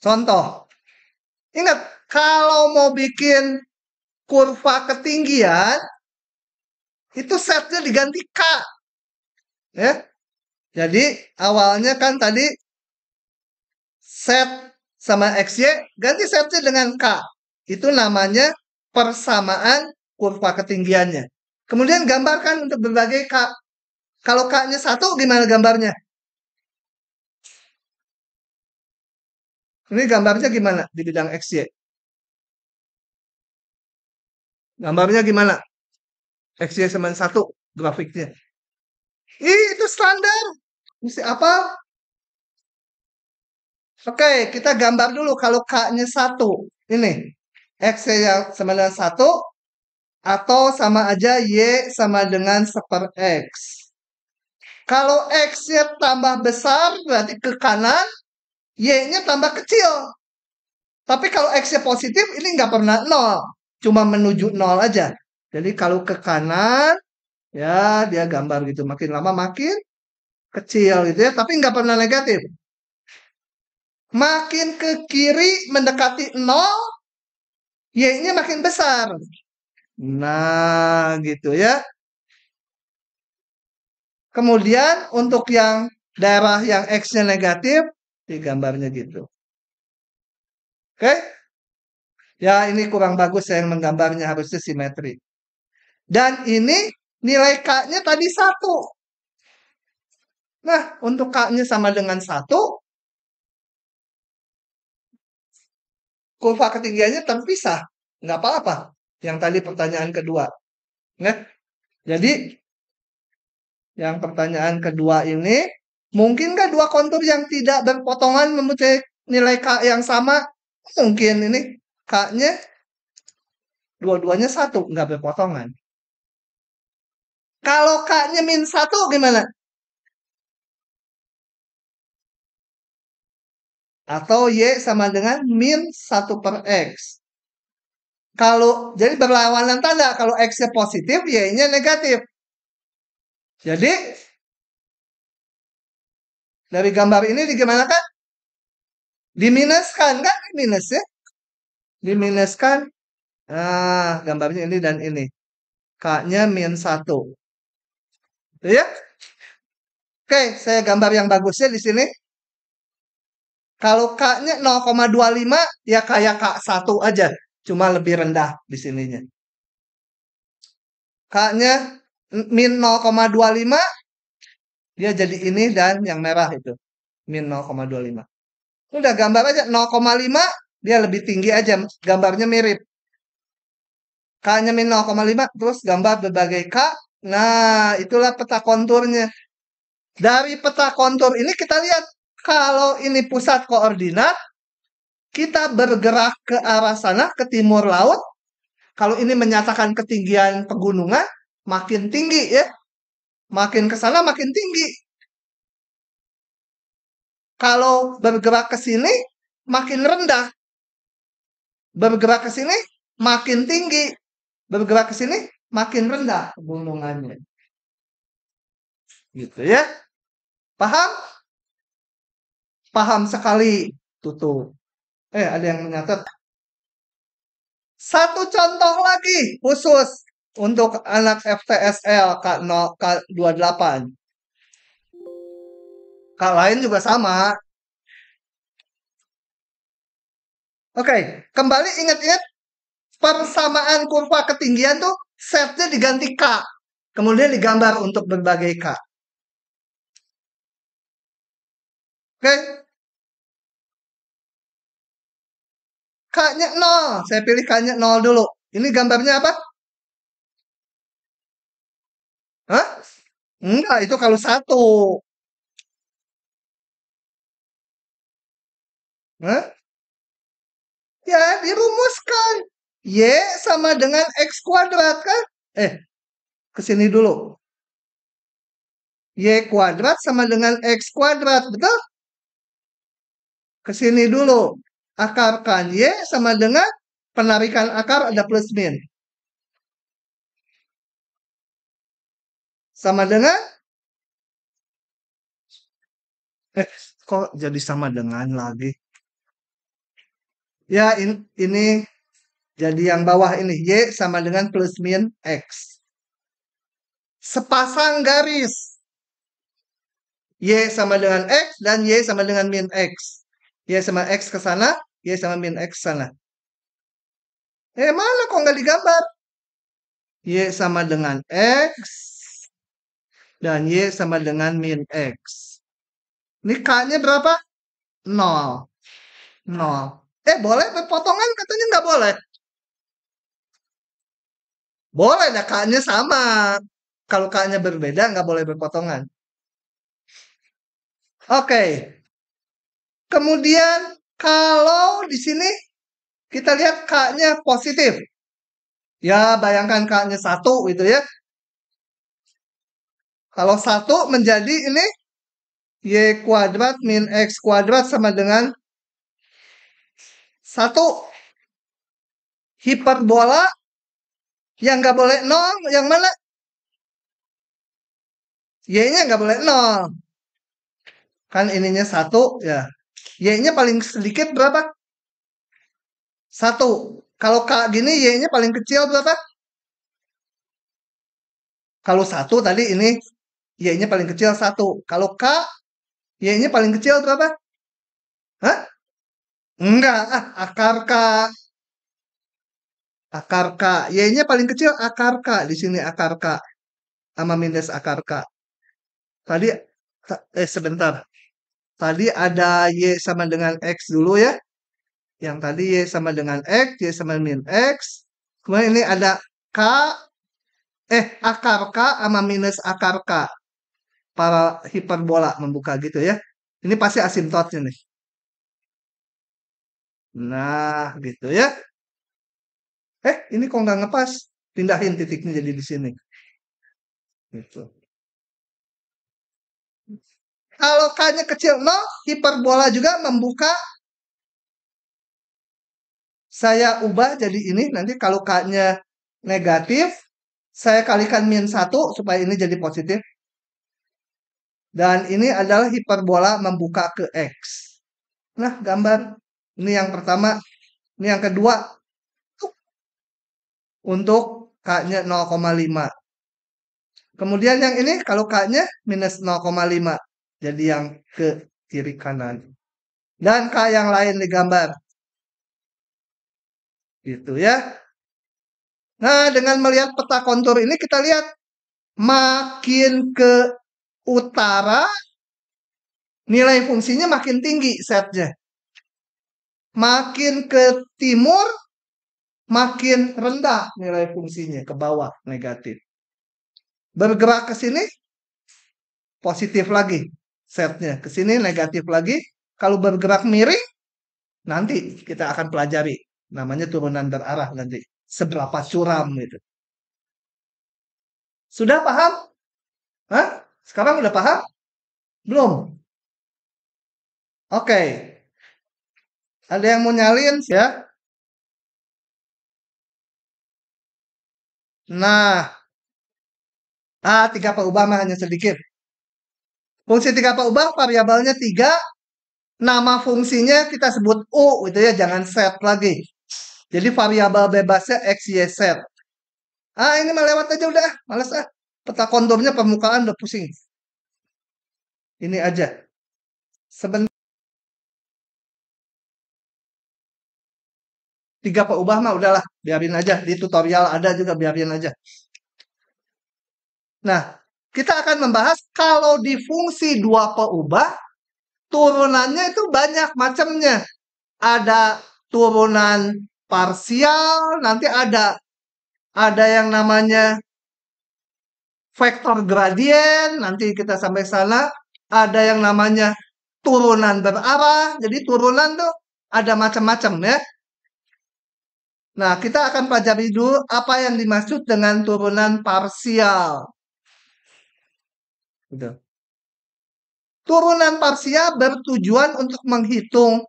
Contoh. Ingat, kalau mau bikin kurva ketinggian itu setnya diganti K. Ya. Jadi awalnya kan tadi set sama XY ganti setnya dengan K. Itu namanya persamaan kurva ketinggiannya. Kemudian gambarkan untuk berbagai K. Kalau K-nya satu gimana gambarnya? Ini gambarnya gimana di bidang XY? Gambarnya gimana? X, Y, sama satu grafiknya. Ih, itu standar. Mesti apa? Oke, kita gambar dulu kalau K-nya 1. Ini. X Y, sama dengan satu Atau sama aja Y sama dengan seper X. Kalau X-nya tambah besar, berarti ke kanan. Y-nya tambah kecil. Tapi kalau X-nya positif, ini nggak pernah nol cuma menuju nol aja. Jadi kalau ke kanan, ya dia gambar gitu. Makin lama makin kecil gitu ya. Tapi nggak pernah negatif. Makin ke kiri mendekati nol, y-nya makin besar. Nah, gitu ya. Kemudian untuk yang daerah yang x-nya negatif, di gambarnya gitu. Oke? Okay? Ya ini kurang bagus yang menggambarnya harusnya simetri. Dan ini nilai K-nya tadi satu. Nah, untuk K-nya sama dengan satu, kurva ketinggiannya terpisah. Nggak apa-apa. Yang tadi pertanyaan kedua. Nah, jadi, yang pertanyaan kedua ini, mungkinkah dua kontur yang tidak berpotongan mempunyai nilai K yang sama? Mungkin ini K-nya dua-duanya satu, nggak berpotongan. Kalau K-nya min satu gimana? Atau Y sama dengan min 1 per X. Kalau jadi berlawanan tanda, kalau X-nya positif, Y-nya negatif. Jadi dari gambar ini digimanakan? Diminuskan kan minus ya? diminuskan nah gambarnya ini dan ini k-nya min satu ya oke saya gambar yang bagusnya di sini kalau k-nya 0,25 ya kayak k1 aja cuma lebih rendah di sininya k-nya min 0,25 dia jadi ini dan yang merah itu min 0,25 udah gambar aja 0,5 dia lebih tinggi aja gambarnya mirip K-nya min 0,5 terus gambar berbagai K nah itulah peta konturnya dari peta kontur ini kita lihat kalau ini pusat koordinat kita bergerak ke arah sana ke timur laut kalau ini menyatakan ketinggian pegunungan makin tinggi ya makin ke sana makin tinggi kalau bergerak ke sini makin rendah bergerak ke sini makin tinggi, bergerak ke sini makin rendah gunungannya, Gitu ya. Paham? Paham sekali tutup. Eh, ada yang menyatet. Satu contoh lagi khusus untuk anak FTSL K0, K28. Kak lain juga sama, Oke, kembali ingat-ingat persamaan kurva ketinggian tuh setnya diganti K. Kemudian digambar untuk berbagai K. Oke? Okay. K-nya 0. Saya pilih K-nya 0 dulu. Ini gambarnya apa? Hah? Enggak, itu kalau satu. Hah? Ya, dirumuskan. Y sama dengan X kuadrat kan? Eh, kesini dulu. Y kuadrat sama dengan X kuadrat, betul? Kesini dulu. Akarkan Y sama dengan penarikan akar ada plus min. Sama dengan? Eh, kok jadi sama dengan lagi? ya in, ini jadi yang bawah ini Y sama dengan plus min X. Sepasang garis. Y sama dengan X dan Y sama dengan min X. Y sama X ke sana, Y sama min X ke sana. Eh mana kok nggak digambar? Y sama dengan X dan Y sama dengan min X. Ini K-nya berapa? 0. 0. Eh boleh potongan katanya nggak boleh. Boleh nah, kaknya sama. Kalau kaknya berbeda nggak boleh berpotongan. Oke. Okay. Kemudian kalau di sini kita lihat kaknya positif. Ya bayangkan kaknya satu gitu ya. Kalau satu menjadi ini y kuadrat min x kuadrat sama dengan satu, hiperbola yang nggak boleh nol, yang mana? Y-nya nggak boleh nol. Kan ininya satu, ya. Y-nya paling sedikit berapa? Satu. Kalau K gini, Y-nya paling kecil berapa? Kalau satu tadi ini Y-nya paling kecil satu. Kalau K, Y-nya paling kecil berapa? Hah? Enggak, ah, akar kak. Akar kak. Y-nya paling kecil akar kak. Di sini akar kak. Sama minus akar kak. Tadi, eh sebentar. Tadi ada Y sama dengan X dulu ya. Yang tadi Y sama dengan X, Y sama dengan X. Kemudian ini ada K, eh akar K sama minus akar K. Para hiperbola membuka gitu ya. Ini pasti asimtotnya nih. Nah, gitu ya. Eh, ini kok nggak ngepas? Pindahin titiknya jadi di sini. Gitu. Kalau k-nya kecil 0, hiperbola juga membuka. Saya ubah jadi ini. Nanti kalau k-nya negatif, saya kalikan min 1 supaya ini jadi positif. Dan ini adalah hiperbola membuka ke X. Nah, gambar ini yang pertama. Ini yang kedua. Untuk K-nya 0,5. Kemudian yang ini kalau K-nya minus 0,5. Jadi yang ke kiri kanan. Dan K yang lain digambar. Gitu ya. Nah, dengan melihat peta kontur ini kita lihat makin ke utara nilai fungsinya makin tinggi setnya. Makin ke timur, makin rendah nilai fungsinya ke bawah negatif. Bergerak ke sini, positif lagi setnya. Ke sini negatif lagi. Kalau bergerak miring, nanti kita akan pelajari. Namanya turunan berarah nanti. Seberapa curam itu? Sudah paham? Hah? Sekarang udah paham? Belum? Oke. Okay. Ada yang mau nyalin ya? Nah, A ah, tiga ubah mah hanya sedikit. Fungsi tiga ubah variabelnya tiga, nama fungsinya kita sebut U itu ya jangan set lagi. Jadi variabel bebasnya x y z. Ah ini mah lewat aja udah, males ah. Peta kondomnya permukaan udah pusing. Ini aja. Sebentar. tiga Pak Ubah mah udahlah biarin aja di tutorial ada juga biarin aja. Nah, kita akan membahas kalau di fungsi dua Pak turunannya itu banyak macamnya. Ada turunan parsial, nanti ada ada yang namanya vektor gradien, nanti kita sampai sana ada yang namanya turunan berarah. Jadi turunan tuh ada macam-macam ya. Nah, kita akan pelajari dulu apa yang dimaksud dengan turunan parsial. Gitu. Turunan parsial bertujuan untuk menghitung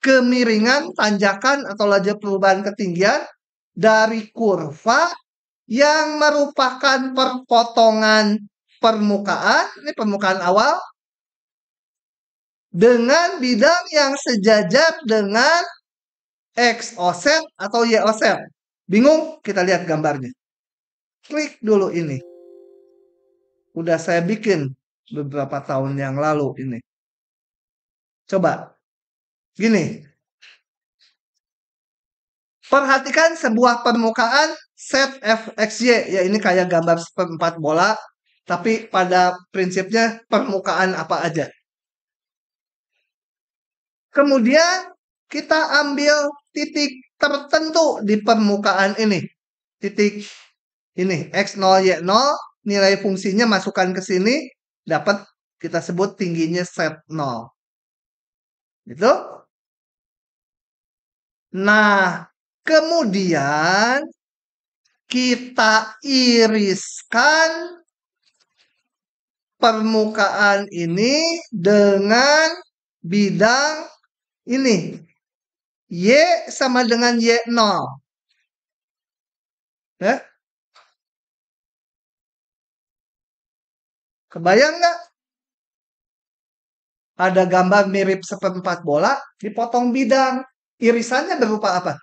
kemiringan, tanjakan, atau laju perubahan ketinggian dari kurva yang merupakan perpotongan permukaan, ini permukaan awal, dengan bidang yang sejajar dengan X offset atau Y offset? Bingung? Kita lihat gambarnya. Klik dulu ini. Udah saya bikin beberapa tahun yang lalu ini. Coba. Gini. Perhatikan sebuah permukaan set fxy. Ya ini kayak gambar seperempat bola. Tapi pada prinsipnya permukaan apa aja. Kemudian kita ambil titik tertentu di permukaan ini. Titik ini X0, Y0, nilai fungsinya masukkan ke sini, dapat kita sebut tingginya set 0. Gitu? Nah, kemudian kita iriskan permukaan ini dengan bidang ini Y sama dengan Y0. Ya. Kebayang nggak? Ada gambar mirip seperempat bola, dipotong bidang. Irisannya berupa apa?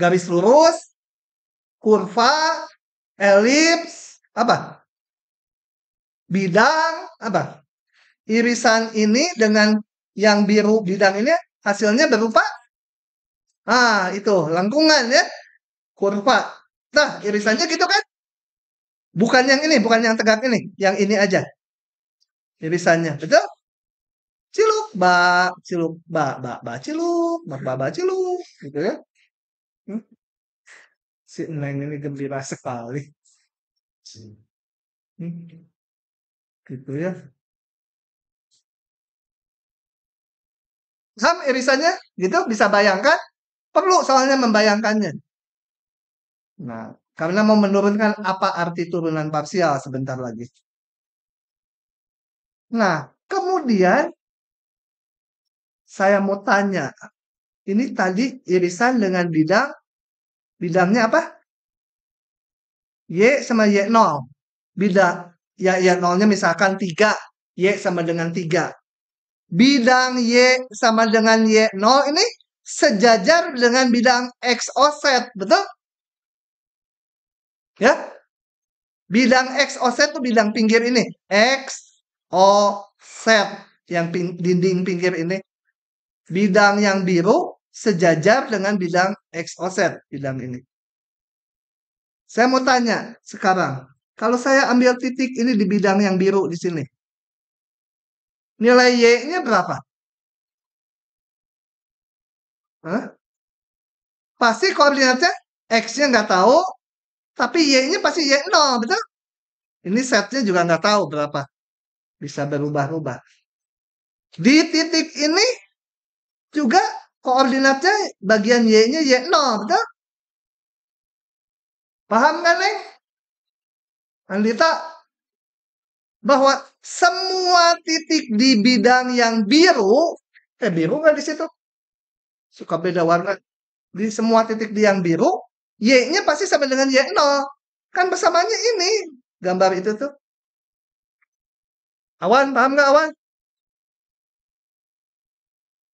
Garis lurus, kurva, elips, apa? Bidang, apa? Irisan ini dengan yang biru bidang ini hasilnya berupa ah itu lengkungan ya kurva nah irisannya gitu kan bukan yang ini bukan yang tegak ini yang ini aja irisannya betul ciluk ba ciluk ba ba ba ciluk ba ba, ba ciluk gitu ya hmm? si neng ini gembira sekali hmm. gitu ya Paham irisannya? Gitu bisa bayangkan? Perlu soalnya membayangkannya. Nah, karena mau menurunkan apa arti turunan parsial sebentar lagi. Nah, kemudian saya mau tanya, ini tadi irisan dengan bidang, bidangnya apa? Y sama Y0. Bidang, ya Y0-nya misalkan 3, Y sama dengan 3 bidang Y sama dengan Y0 ini sejajar dengan bidang X offset, betul? Ya? Bidang X offset itu bidang pinggir ini. X offset yang ping, dinding pinggir ini. Bidang yang biru sejajar dengan bidang X offset, bidang ini. Saya mau tanya sekarang, kalau saya ambil titik ini di bidang yang biru di sini, Nilai Y-nya berapa? Hah? Pasti koordinatnya X-nya nggak tahu, tapi Y-nya pasti Y 0, betul? Ini setnya juga nggak tahu berapa. Bisa berubah-ubah. Di titik ini juga koordinatnya bagian Y-nya Y 0, betul? Paham kan, Neng? Andita? bahwa semua titik di bidang yang biru, eh biru nggak di situ? Suka beda warna. Di semua titik di yang biru, Y-nya pasti sama dengan Y0. Kan bersamanya ini, gambar itu tuh. Awan, paham nggak Awan?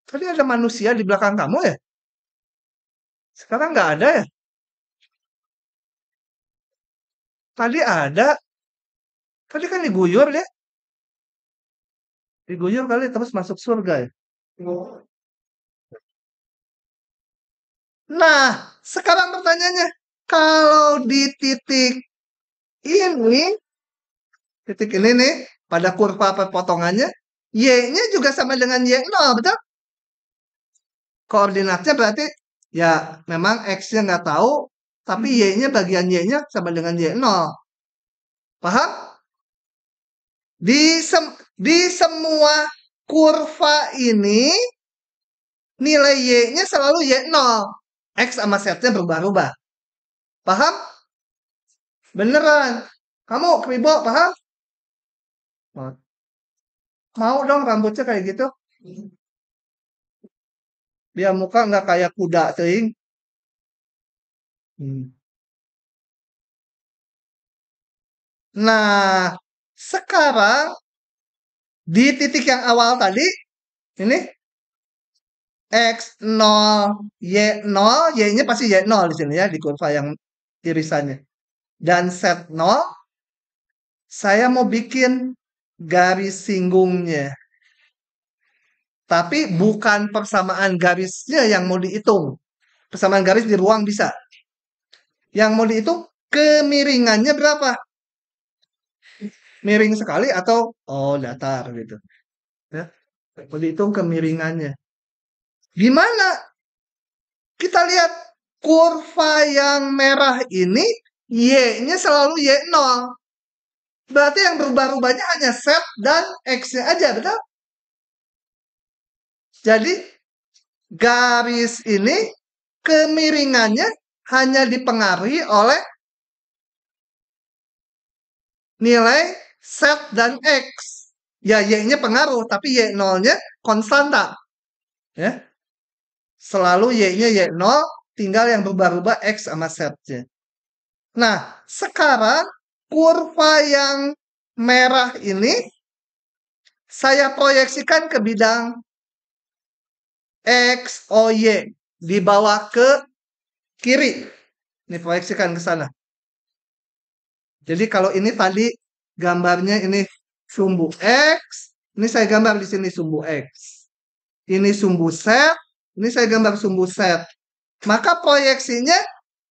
Tadi ada manusia di belakang kamu ya? Sekarang nggak ada ya? Tadi ada, Tadi kan diguyur ya, Diguyur kali terus masuk surga ya. Nah, sekarang pertanyaannya, kalau di titik ini, titik ini nih, pada kurva potongannya, Y-nya juga sama dengan Y0, betul? Koordinatnya berarti, ya memang X-nya nggak tahu, tapi hmm. Y-nya bagian Y-nya sama dengan Y0. Paham? Di sem di semua kurva ini nilai y-nya selalu y 0. X sama Z-nya berubah-ubah. Paham? Beneran. Kamu kribo paham? Mau dong rambutnya kayak gitu? Biar muka nggak kayak kuda teing. Hmm. Nah, sekarang di titik yang awal tadi ini X 0 Y 0 Y nya pasti Y 0 di sini ya di kurva yang irisannya dan set 0 saya mau bikin garis singgungnya tapi bukan persamaan garisnya yang mau dihitung persamaan garis di ruang bisa yang mau dihitung kemiringannya berapa miring sekali atau oh datar gitu ya berhitung kemiringannya gimana kita lihat kurva yang merah ini y-nya selalu y 0 berarti yang berubah-ubahnya hanya set dan x-nya aja betul jadi garis ini kemiringannya hanya dipengaruhi oleh nilai Set dan X. Ya Y-nya pengaruh, tapi Y nolnya konstanta. Ya. Selalu Y-nya Y nol, tinggal yang berubah-ubah X sama z Nah, sekarang kurva yang merah ini saya proyeksikan ke bidang X, O, Y. bawah ke kiri. Ini proyeksikan ke sana. Jadi kalau ini tadi gambarnya ini sumbu X, ini saya gambar di sini sumbu X. Ini sumbu Z, ini saya gambar sumbu Z. Maka proyeksinya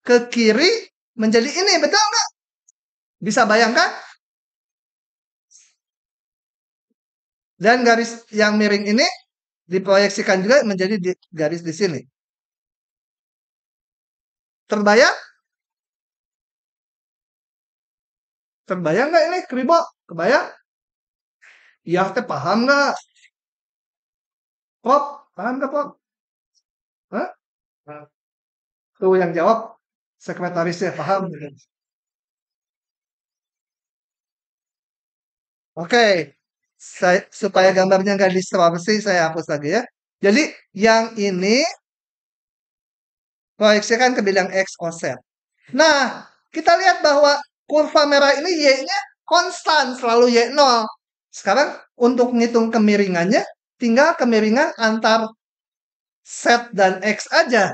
ke kiri menjadi ini, betul nggak? Bisa bayangkan? Dan garis yang miring ini diproyeksikan juga menjadi garis di sini. Terbayang? Terbayang nggak ini kribo? Kebayang? Iya teh paham nggak? Pop, paham nggak Pop? Hah? Tuh yang jawab sekretarisnya paham. Oke, okay. saya, supaya gambarnya nggak distorsi, saya hapus lagi ya. Jadi yang ini proyeksikan ke bilang X offset. Nah, kita lihat bahwa kurva merah ini Y-nya konstan, selalu Y0. Sekarang untuk ngitung kemiringannya, tinggal kemiringan antar set dan X aja.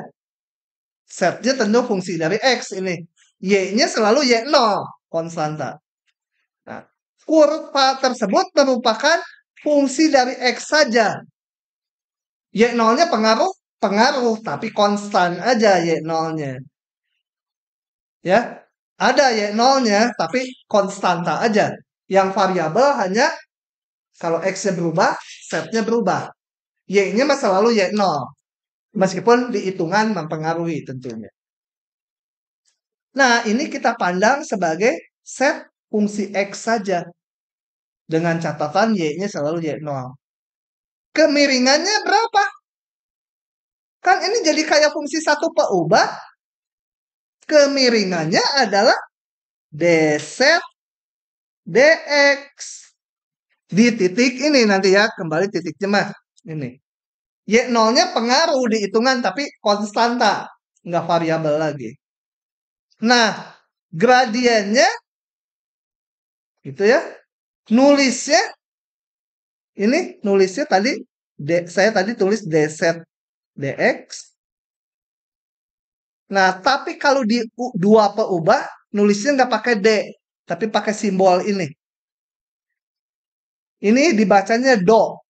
Setnya tentu fungsi dari X ini. Y-nya selalu Y0, konstan Nah, kurva tersebut merupakan fungsi dari X saja. Y0-nya pengaruh? Pengaruh, tapi konstan aja Y0-nya. Ya, ada ya nolnya tapi konstanta aja yang variabel hanya kalau x-nya berubah setnya berubah y-nya masih selalu y nol meskipun dihitungan mempengaruhi tentunya nah ini kita pandang sebagai set fungsi x saja dengan catatan y-nya selalu y nol kemiringannya berapa kan ini jadi kayak fungsi satu peubah kemiringannya adalah DZ DX di titik ini nanti ya kembali titik jemah ini Y nolnya pengaruh di hitungan tapi konstanta nggak variabel lagi nah gradiennya gitu ya nulisnya ini nulisnya tadi saya tadi tulis dz dx Nah, tapi kalau di dua peubah nulisnya nggak pakai D, tapi pakai simbol ini. Ini dibacanya do.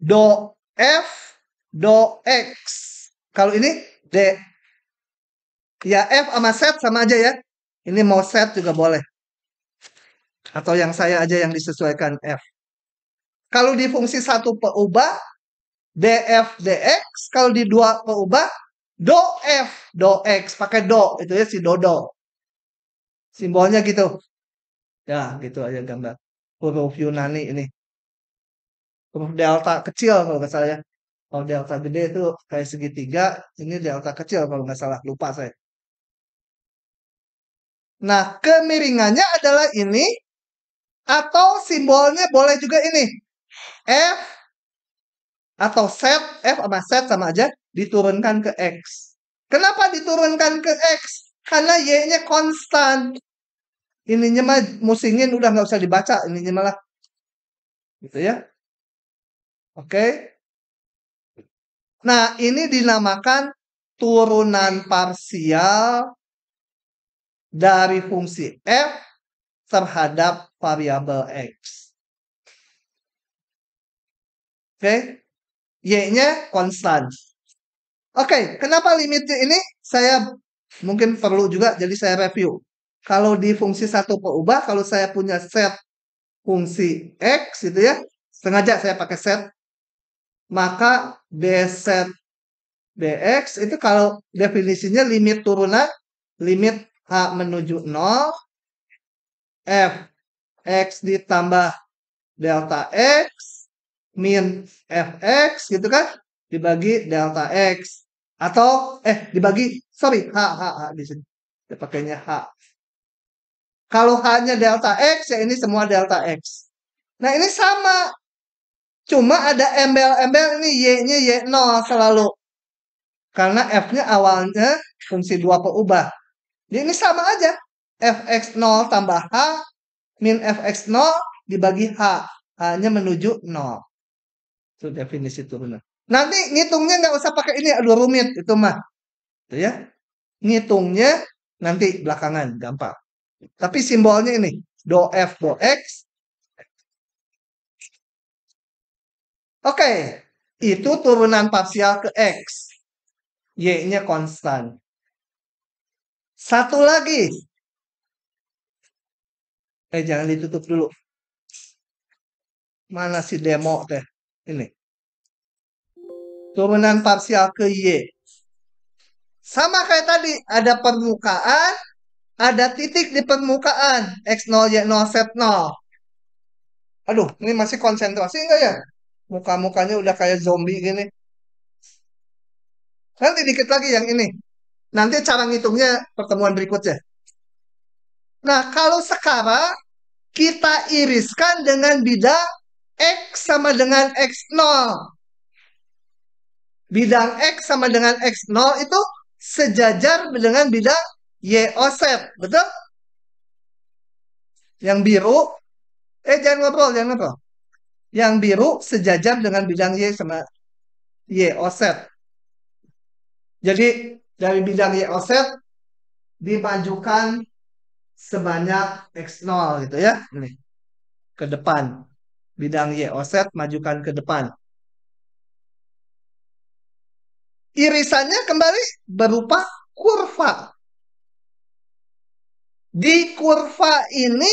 Do F, do X. Kalau ini D. Ya F sama set sama aja ya. Ini mau set juga boleh. Atau yang saya aja yang disesuaikan F. Kalau di fungsi satu peubah, DF, DX. Kalau di dua peubah, do F do x pakai do itu ya si dodo simbolnya gitu ya gitu aja gambar huruf Yunani ini huruf delta kecil kalau nggak salah ya kalau delta gede itu kayak segitiga ini delta kecil kalau nggak salah lupa saya nah kemiringannya adalah ini atau simbolnya boleh juga ini f atau set f sama set sama aja diturunkan ke x Kenapa diturunkan ke X? Karena Y-nya konstan. Ininya mah musingin udah nggak usah dibaca. Ininya malah. Gitu ya. Oke. Okay. Nah, ini dinamakan turunan parsial dari fungsi F terhadap variabel X. Oke. Okay. Y-nya konstan. Oke, okay, kenapa limitnya ini saya mungkin perlu juga jadi saya review. Kalau di fungsi satu perubah, kalau saya punya set fungsi x gitu ya, sengaja saya pakai set, maka d set dx itu kalau definisinya limit turunan, limit h menuju 0, f x ditambah delta x min fx gitu kan dibagi delta x atau eh dibagi sorry h h h di sini. Kita h. Kalau hanya delta x ya ini semua delta x. Nah ini sama. Cuma ada embel-embel ini y-nya y0 selalu. Karena f-nya awalnya fungsi dua peubah. Jadi ini sama aja. fx0 tambah h min fx0 dibagi h. hanya menuju 0. Itu definisi turunan. Nanti ngitungnya nggak usah pakai ini, aduh rumit itu mah. Itu ya. Ngitungnya nanti belakangan gampang. Tapi simbolnya ini, do F do X. Oke, itu turunan parsial ke X. Y-nya konstan. Satu lagi. Eh, jangan ditutup dulu. Mana si demo teh? Ini turunan parsial ke Y. Sama kayak tadi, ada permukaan, ada titik di permukaan, X0, Y0, Z0. Aduh, ini masih konsentrasi enggak ya? Muka-mukanya udah kayak zombie gini. Nanti dikit lagi yang ini. Nanti cara ngitungnya pertemuan berikutnya. Nah, kalau sekarang kita iriskan dengan bidang X sama dengan X0 bidang X sama dengan X0 itu sejajar dengan bidang Y offset, betul? Yang biru, eh jangan ngobrol, jangan ngobrol. Yang biru sejajar dengan bidang Y sama Y offset. Jadi dari bidang Y offset dimajukan sebanyak X0 gitu ya. Ini ke depan. Bidang Y offset majukan ke depan. irisannya kembali berupa kurva. Di kurva ini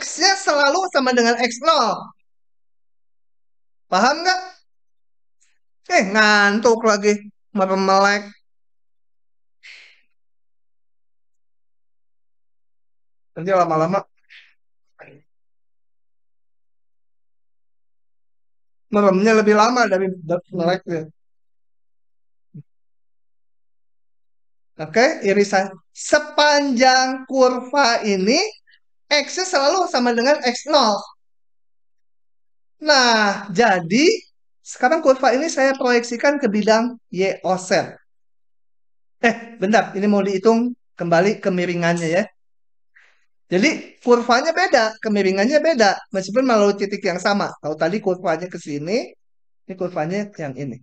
X-nya selalu sama dengan X0. Paham nggak? Eh, ngantuk lagi. Melek. Nanti lama-lama meremnya lebih lama dari meleknya. Oke, okay? irisan sepanjang kurva ini x selalu sama dengan x0. Nah, jadi sekarang kurva ini saya proyeksikan ke bidang y offset. Eh, bentar, ini mau dihitung kembali kemiringannya ya. Jadi kurvanya beda, kemiringannya beda, meskipun melalui titik yang sama. Kalau tadi kurvanya ke sini, ini kurvanya yang ini.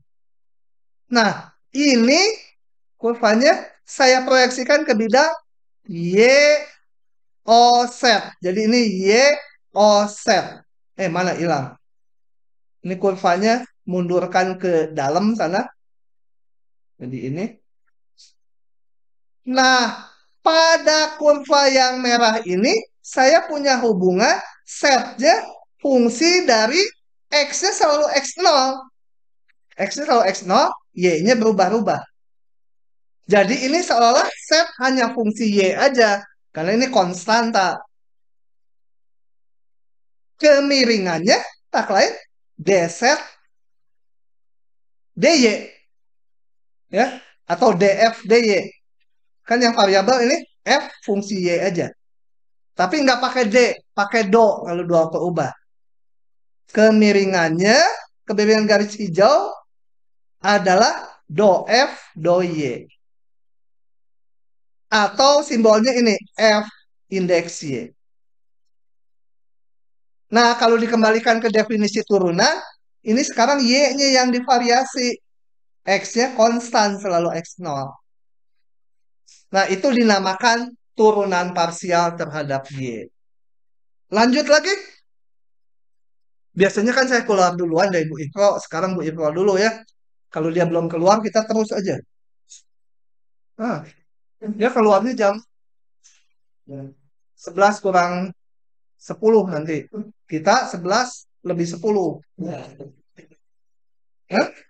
Nah, ini kurvanya saya proyeksikan ke bidang Y O z. Jadi ini Y O z. Eh mana hilang? Ini kurvanya mundurkan ke dalam sana. Jadi ini. Nah, pada kurva yang merah ini saya punya hubungan setnya fungsi dari x-nya selalu x0. X-nya selalu x0, y-nya berubah-ubah. Jadi ini seolah-olah set hanya fungsi Y aja, karena ini konstanta. Kemiringannya tak lain D set DY. Ya, atau DF DY. Kan yang variabel ini F fungsi Y aja. Tapi nggak pakai D, pakai do lalu dua keubah. Kemiringannya, kemiringan garis hijau adalah do F, do Y atau simbolnya ini F indeks Y. Nah, kalau dikembalikan ke definisi turunan, ini sekarang Y-nya yang divariasi. X-nya konstan selalu X0. Nah, itu dinamakan turunan parsial terhadap Y. Lanjut lagi. Biasanya kan saya keluar duluan dari Bu Ipro. sekarang Bu Ipro dulu ya. Kalau dia belum keluar, kita terus aja. Nah, dia keluarnya jam 11 kurang 10 nanti kita 11 lebih 10 ya. Ya?